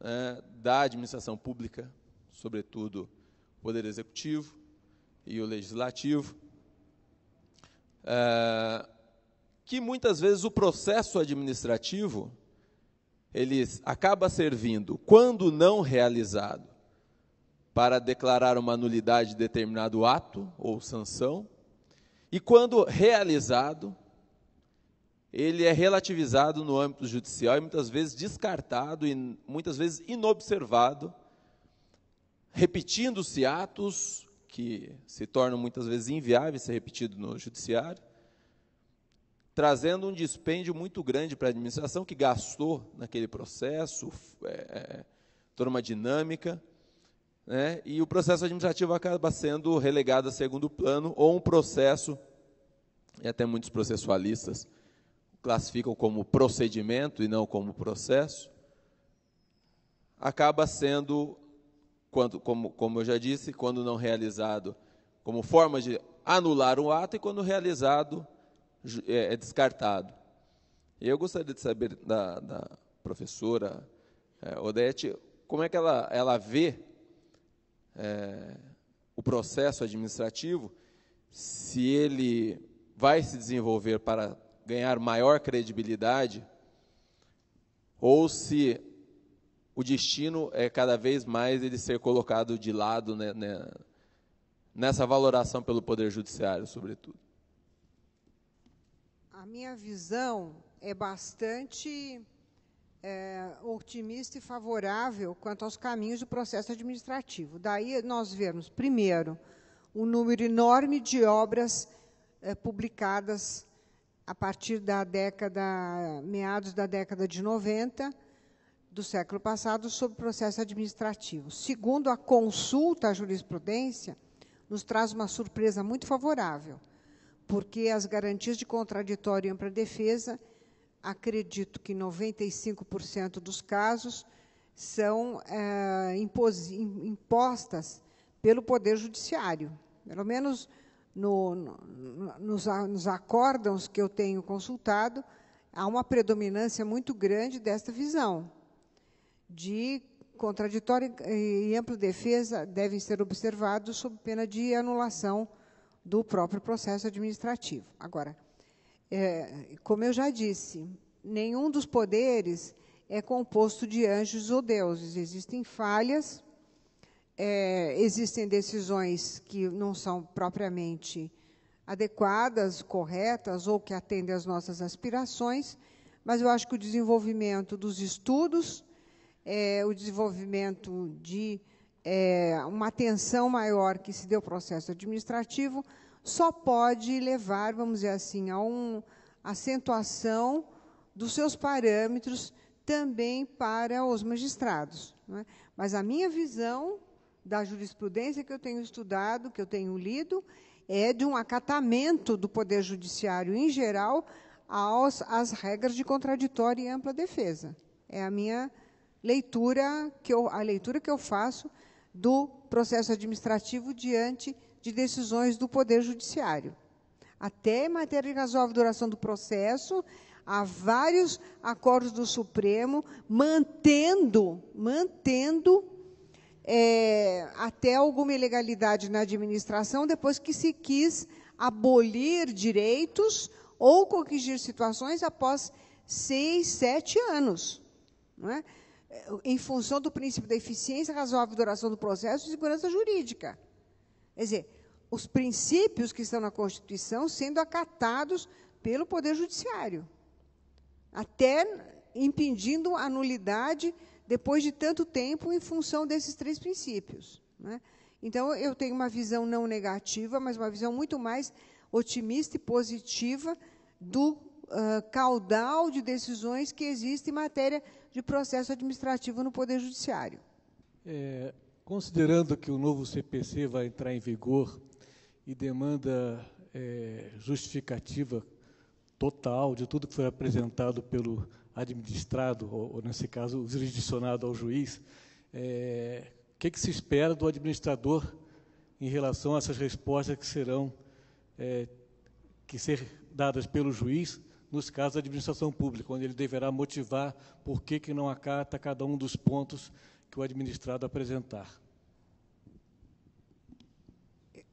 né, da administração pública, sobretudo o Poder Executivo e o Legislativo, eh, que muitas vezes o processo administrativo ele acaba servindo, quando não realizado, para declarar uma nulidade de determinado ato ou sanção, e quando realizado, ele é relativizado no âmbito judicial e muitas vezes descartado e muitas vezes inobservado, repetindo-se atos que se tornam muitas vezes inviáveis ser repetido no judiciário, trazendo um dispêndio muito grande para a administração, que gastou naquele processo, é, é, toda uma dinâmica. Né? E o processo administrativo acaba sendo relegado a segundo plano, ou um processo, e até muitos processualistas classificam como procedimento e não como processo, acaba sendo, quando, como, como eu já disse, quando não realizado, como forma de anular um ato e quando realizado, é, é, descartado. E eu gostaria de saber da, da professora é, Odete como é que ela, ela vê é, o processo administrativo, se ele vai se desenvolver para ganhar maior credibilidade ou se o destino é cada vez mais ele ser colocado de lado né, né, nessa valoração pelo Poder Judiciário, sobretudo a minha visão é bastante é, otimista e favorável quanto aos caminhos do processo administrativo. Daí nós vemos, primeiro, um número enorme de obras é, publicadas a partir da década, meados da década de 90 do século passado, sobre processo administrativo. Segundo, a consulta à jurisprudência nos traz uma surpresa muito favorável porque as garantias de contraditório e ampla defesa, acredito que 95% dos casos são é, impostas pelo Poder Judiciário. Pelo menos no, no, nos, nos acórdãos que eu tenho consultado, há uma predominância muito grande desta visão de contraditório e ampla defesa devem ser observados sob pena de anulação do próprio processo administrativo. Agora, é, como eu já disse, nenhum dos poderes é composto de anjos ou deuses. Existem falhas, é, existem decisões que não são propriamente adequadas, corretas ou que atendem às nossas aspirações, mas eu acho que o desenvolvimento dos estudos, é, o desenvolvimento de é, uma atenção maior que se dê ao processo administrativo, só pode levar, vamos dizer assim, a uma acentuação dos seus parâmetros também para os magistrados. É? Mas a minha visão da jurisprudência que eu tenho estudado, que eu tenho lido, é de um acatamento do Poder Judiciário em geral aos, às regras de contraditória e ampla defesa. É a minha leitura que eu, a leitura que eu faço do processo administrativo diante de decisões do Poder Judiciário. Até em matéria de razoável duração do processo, há vários acordos do Supremo mantendo, mantendo é, até alguma ilegalidade na administração depois que se quis abolir direitos ou corrigir situações após seis, sete anos. Não é? em função do princípio da eficiência razoável duração do processo e segurança jurídica. Quer dizer, os princípios que estão na Constituição sendo acatados pelo Poder Judiciário, até impedindo a nulidade depois de tanto tempo em função desses três princípios. Né? Então, eu tenho uma visão não negativa, mas uma visão muito mais otimista e positiva do uh, caudal de decisões que existe em matéria de processo administrativo no Poder Judiciário. É, considerando que o novo CPC vai entrar em vigor e demanda é, justificativa total de tudo que foi apresentado pelo administrado, ou, ou nesse caso, jurisdicionado ao juiz, é, o que, que, se espera do administrador em relação a essas respostas que serão é, que ser dadas pelo juiz nos casos da administração pública, onde ele deverá motivar por que, que não acata cada um dos pontos que o administrado apresentar.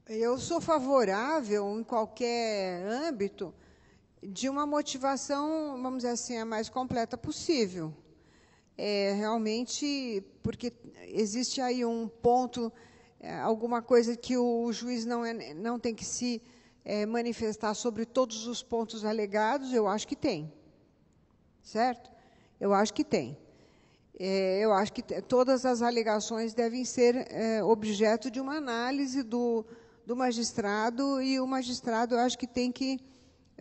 Eu sou favorável, em qualquer âmbito, de uma motivação, vamos dizer assim, a mais completa possível. É, realmente, porque existe aí um ponto, é, alguma coisa que o juiz não, é, não tem que se é, manifestar sobre todos os pontos alegados? Eu acho que tem. Certo? Eu acho que tem. É, eu acho que todas as alegações devem ser é, objeto de uma análise do, do magistrado, e o magistrado, eu acho que tem que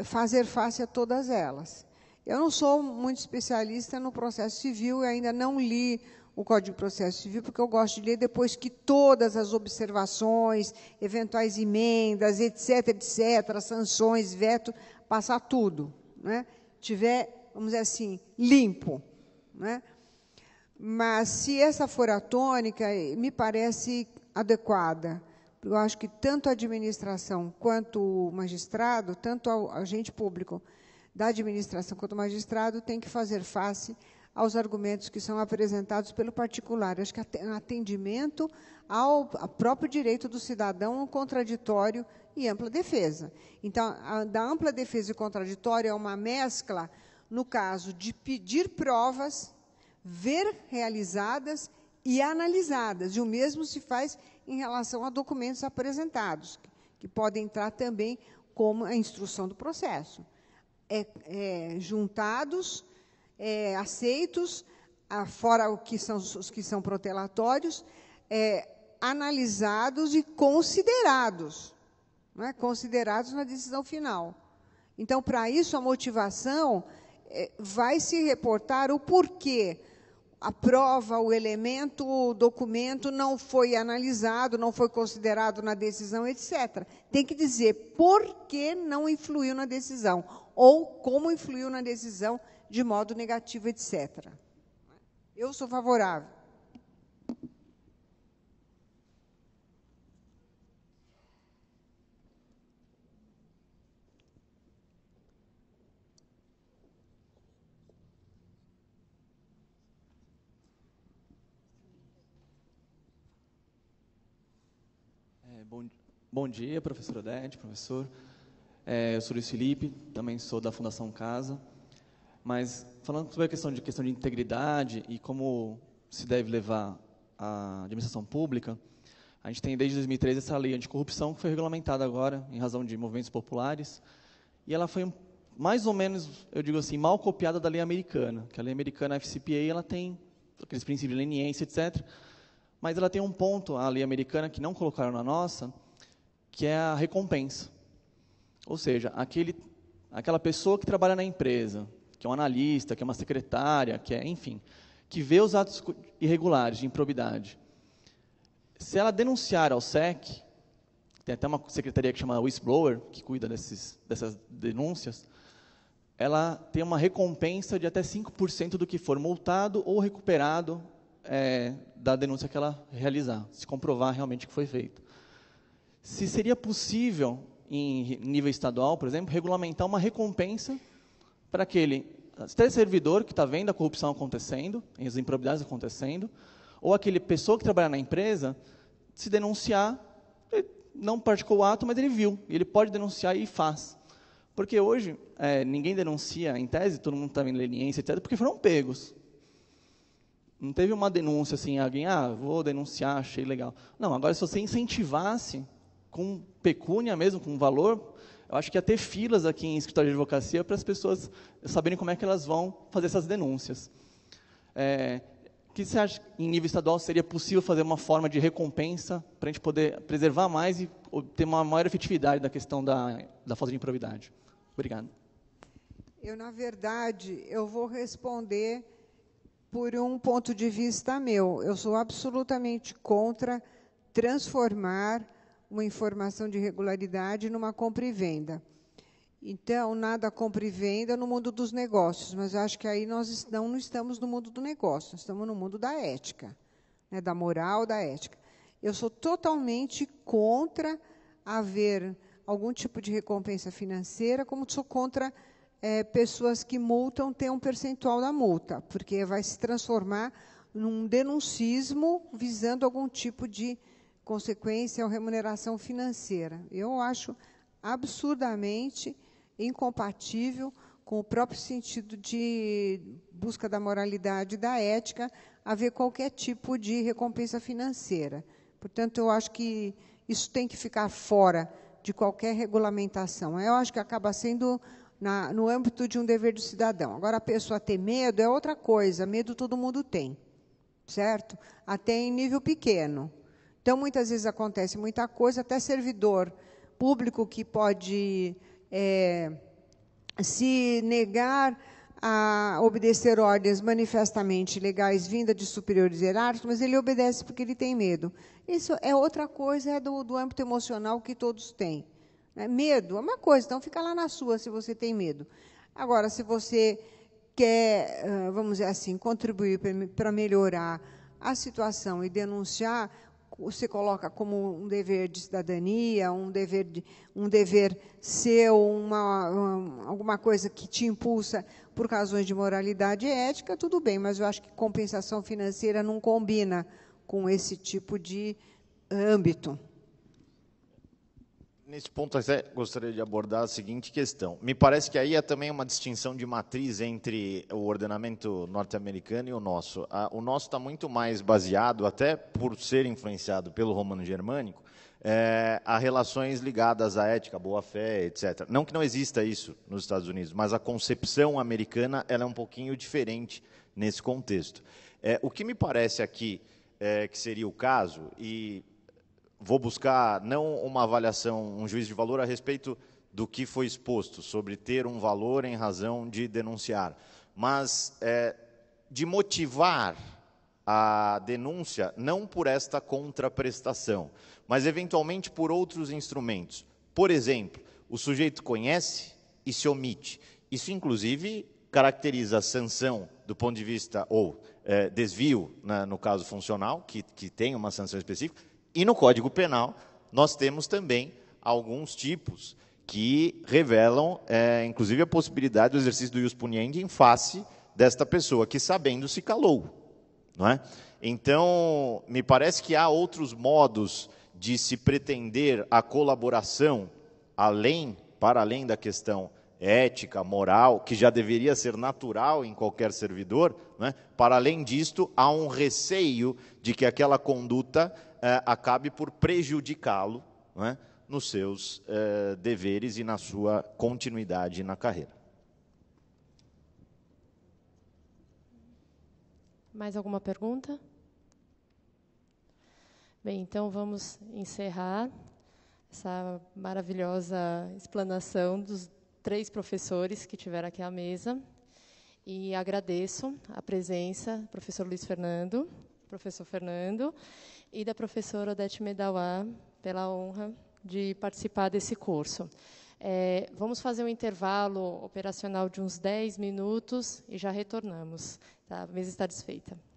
fazer face a todas elas. Eu não sou muito especialista no processo civil, ainda não li o Código de Processo Civil, porque eu gosto de ler depois que todas as observações, eventuais emendas, etc., etc., sanções, veto, passar tudo. Né? Tiver, vamos dizer assim, limpo. Né? Mas se essa for a tônica, me parece adequada. Eu acho que tanto a administração quanto o magistrado, tanto o agente público da administração quanto o magistrado, tem que fazer face aos argumentos que são apresentados pelo particular. Acho que é um atendimento ao, próprio direito do cidadão um contraditório e ampla defesa. Então, a, da ampla defesa e contraditório é uma mescla, no caso de pedir provas, ver realizadas e analisadas. E o mesmo se faz em relação a documentos apresentados, que, que podem entrar também como a instrução do processo. É, é juntados é, aceitos, a, ah, fora o que são, os que são protelatórios, é, analisados e considerados, né, considerados na decisão final. Então, para isso, a motivação é, vai se reportar o porquê a prova, o elemento, o documento não foi analisado, não foi considerado na decisão, etc. Tem que dizer por que não influiu na decisão ou como influiu na decisão de modo negativo, etc. Eu sou favorável. É, bom, bom dia, professor Odete, professor. É, eu sou Luiz Felipe, também sou da Fundação Casa. Mas falando sobre a questão de questão de integridade e como se deve levar a administração pública, a gente tem desde 2013 essa lei anticorrupção que foi regulamentada agora em razão de movimentos populares, e ela foi mais ou menos, eu digo assim, mal copiada da lei americana, que a lei americana a FCPA, ela tem aqueles princípios de leniência, etc. Mas ela tem um ponto, a lei americana, que não colocaram na nossa, que é a recompensa. Ou seja, aquele, aquela pessoa que trabalha na empresa, que é um analista, que é uma secretária, que é, enfim, que vê os atos irregulares de improbidade. Se ela denunciar ao SEC, tem até uma secretaria que chama Whistleblower, que cuida desses, dessas denúncias, ela tem uma recompensa de até 5% do que for multado ou recuperado é, da denúncia que ela realizar, se comprovar realmente que foi feito. Se seria possível, em nível estadual, por exemplo, regulamentar uma recompensa para aquele aquele servidor que está vendo a corrupção acontecendo, as improbidades acontecendo, ou aquele pessoa que trabalha na empresa, se denunciar, ele não praticou o ato, mas ele viu, ele pode denunciar e faz. Porque hoje, é, ninguém denuncia, em tese, todo mundo está vendo leniência, etc., porque foram pegos. Não teve uma denúncia assim, alguém, ah, vou denunciar, achei legal. Não, agora se você incentivasse com pecúnia mesmo, com valor, eu acho que ia ter filas aqui em escritório de advocacia para as pessoas saberem como é que elas vão fazer essas denúncias. É, que você acha em nível estadual seria possível fazer uma forma de recompensa para a gente poder preservar mais e ter uma maior efetividade da questão da, da falta de improvidade? Obrigado. Eu, na verdade, eu vou responder por um ponto de vista meu. Eu sou absolutamente contra transformar uma informação de regularidade numa compra e venda. Então, nada compra e venda no mundo dos negócios, mas eu acho que aí nós não, não estamos no mundo do negócio, estamos no mundo da ética, né, da moral, da ética. Eu sou totalmente contra haver algum tipo de recompensa financeira, como sou contra é, pessoas que multam ter um percentual da multa, porque vai se transformar num denuncismo visando algum tipo de consequência, é a remuneração financeira. Eu acho absurdamente incompatível com o próprio sentido de busca da moralidade e da ética haver qualquer tipo de recompensa financeira. Portanto, eu acho que isso tem que ficar fora de qualquer regulamentação. Eu acho que acaba sendo na, no âmbito de um dever do cidadão. Agora, a pessoa ter medo é outra coisa. Medo todo mundo tem, certo? Até em nível pequeno. Então, muitas vezes acontece muita coisa, até servidor público que pode é, se negar a obedecer ordens manifestamente legais vinda de superiores hierárquicos, mas ele obedece porque ele tem medo. Isso é outra coisa é do, do âmbito emocional que todos têm. Né? Medo é uma coisa, então fica lá na sua se você tem medo. Agora, se você quer, ah, vamos dizer assim, contribuir para melhorar a situação e denunciar, se coloca como um dever de cidadania, um dever, de, um dever seu, uma, alguma coisa que te impulsa por razões de moralidade e ética, tudo bem, mas eu acho que compensação financeira não combina com esse tipo de âmbito. Nesse ponto, até gostaria de abordar a seguinte questão. Me parece que aí há é também uma distinção de matriz entre o ordenamento norte-americano e o nosso. O nosso está muito mais baseado, até por ser influenciado pelo romano-germânico, é, a relações ligadas à ética, boa-fé, etc. Não que não exista isso nos Estados Unidos, mas a concepção americana ela é um pouquinho diferente nesse contexto. É, o que me parece aqui é, que seria o caso, e vou buscar não uma avaliação, um juízo de valor a respeito do que foi exposto, sobre ter um valor em razão de denunciar, mas é, de motivar a denúncia não por esta contraprestação, mas eventualmente por outros instrumentos. Por exemplo, o sujeito conhece e se omite. Isso, inclusive, caracteriza a sanção do ponto de vista, ou é, desvio, né, no caso funcional, que, que tem uma sanção específica, e no Código Penal, nós temos também alguns tipos que revelam, é, inclusive, a possibilidade do exercício do ius puniendi em face desta pessoa que, sabendo, se calou. Não é? Então, me parece que há outros modos de se pretender a colaboração, além, para além da questão ética, moral, que já deveria ser natural em qualquer servidor, né? para além disto, há um receio de que aquela conduta eh, acabe por prejudicá-lo né? nos seus eh, deveres e na sua continuidade na carreira. Mais alguma pergunta? Bem, então vamos encerrar essa maravilhosa explanação dos três professores que tiveram aqui à mesa. E agradeço a presença do professor Luiz Fernando, professor Fernando, e da professora Odete Medawá, pela honra de participar desse curso. É, vamos fazer um intervalo operacional de uns 10 minutos e já retornamos. Tá? A mesa está desfeita.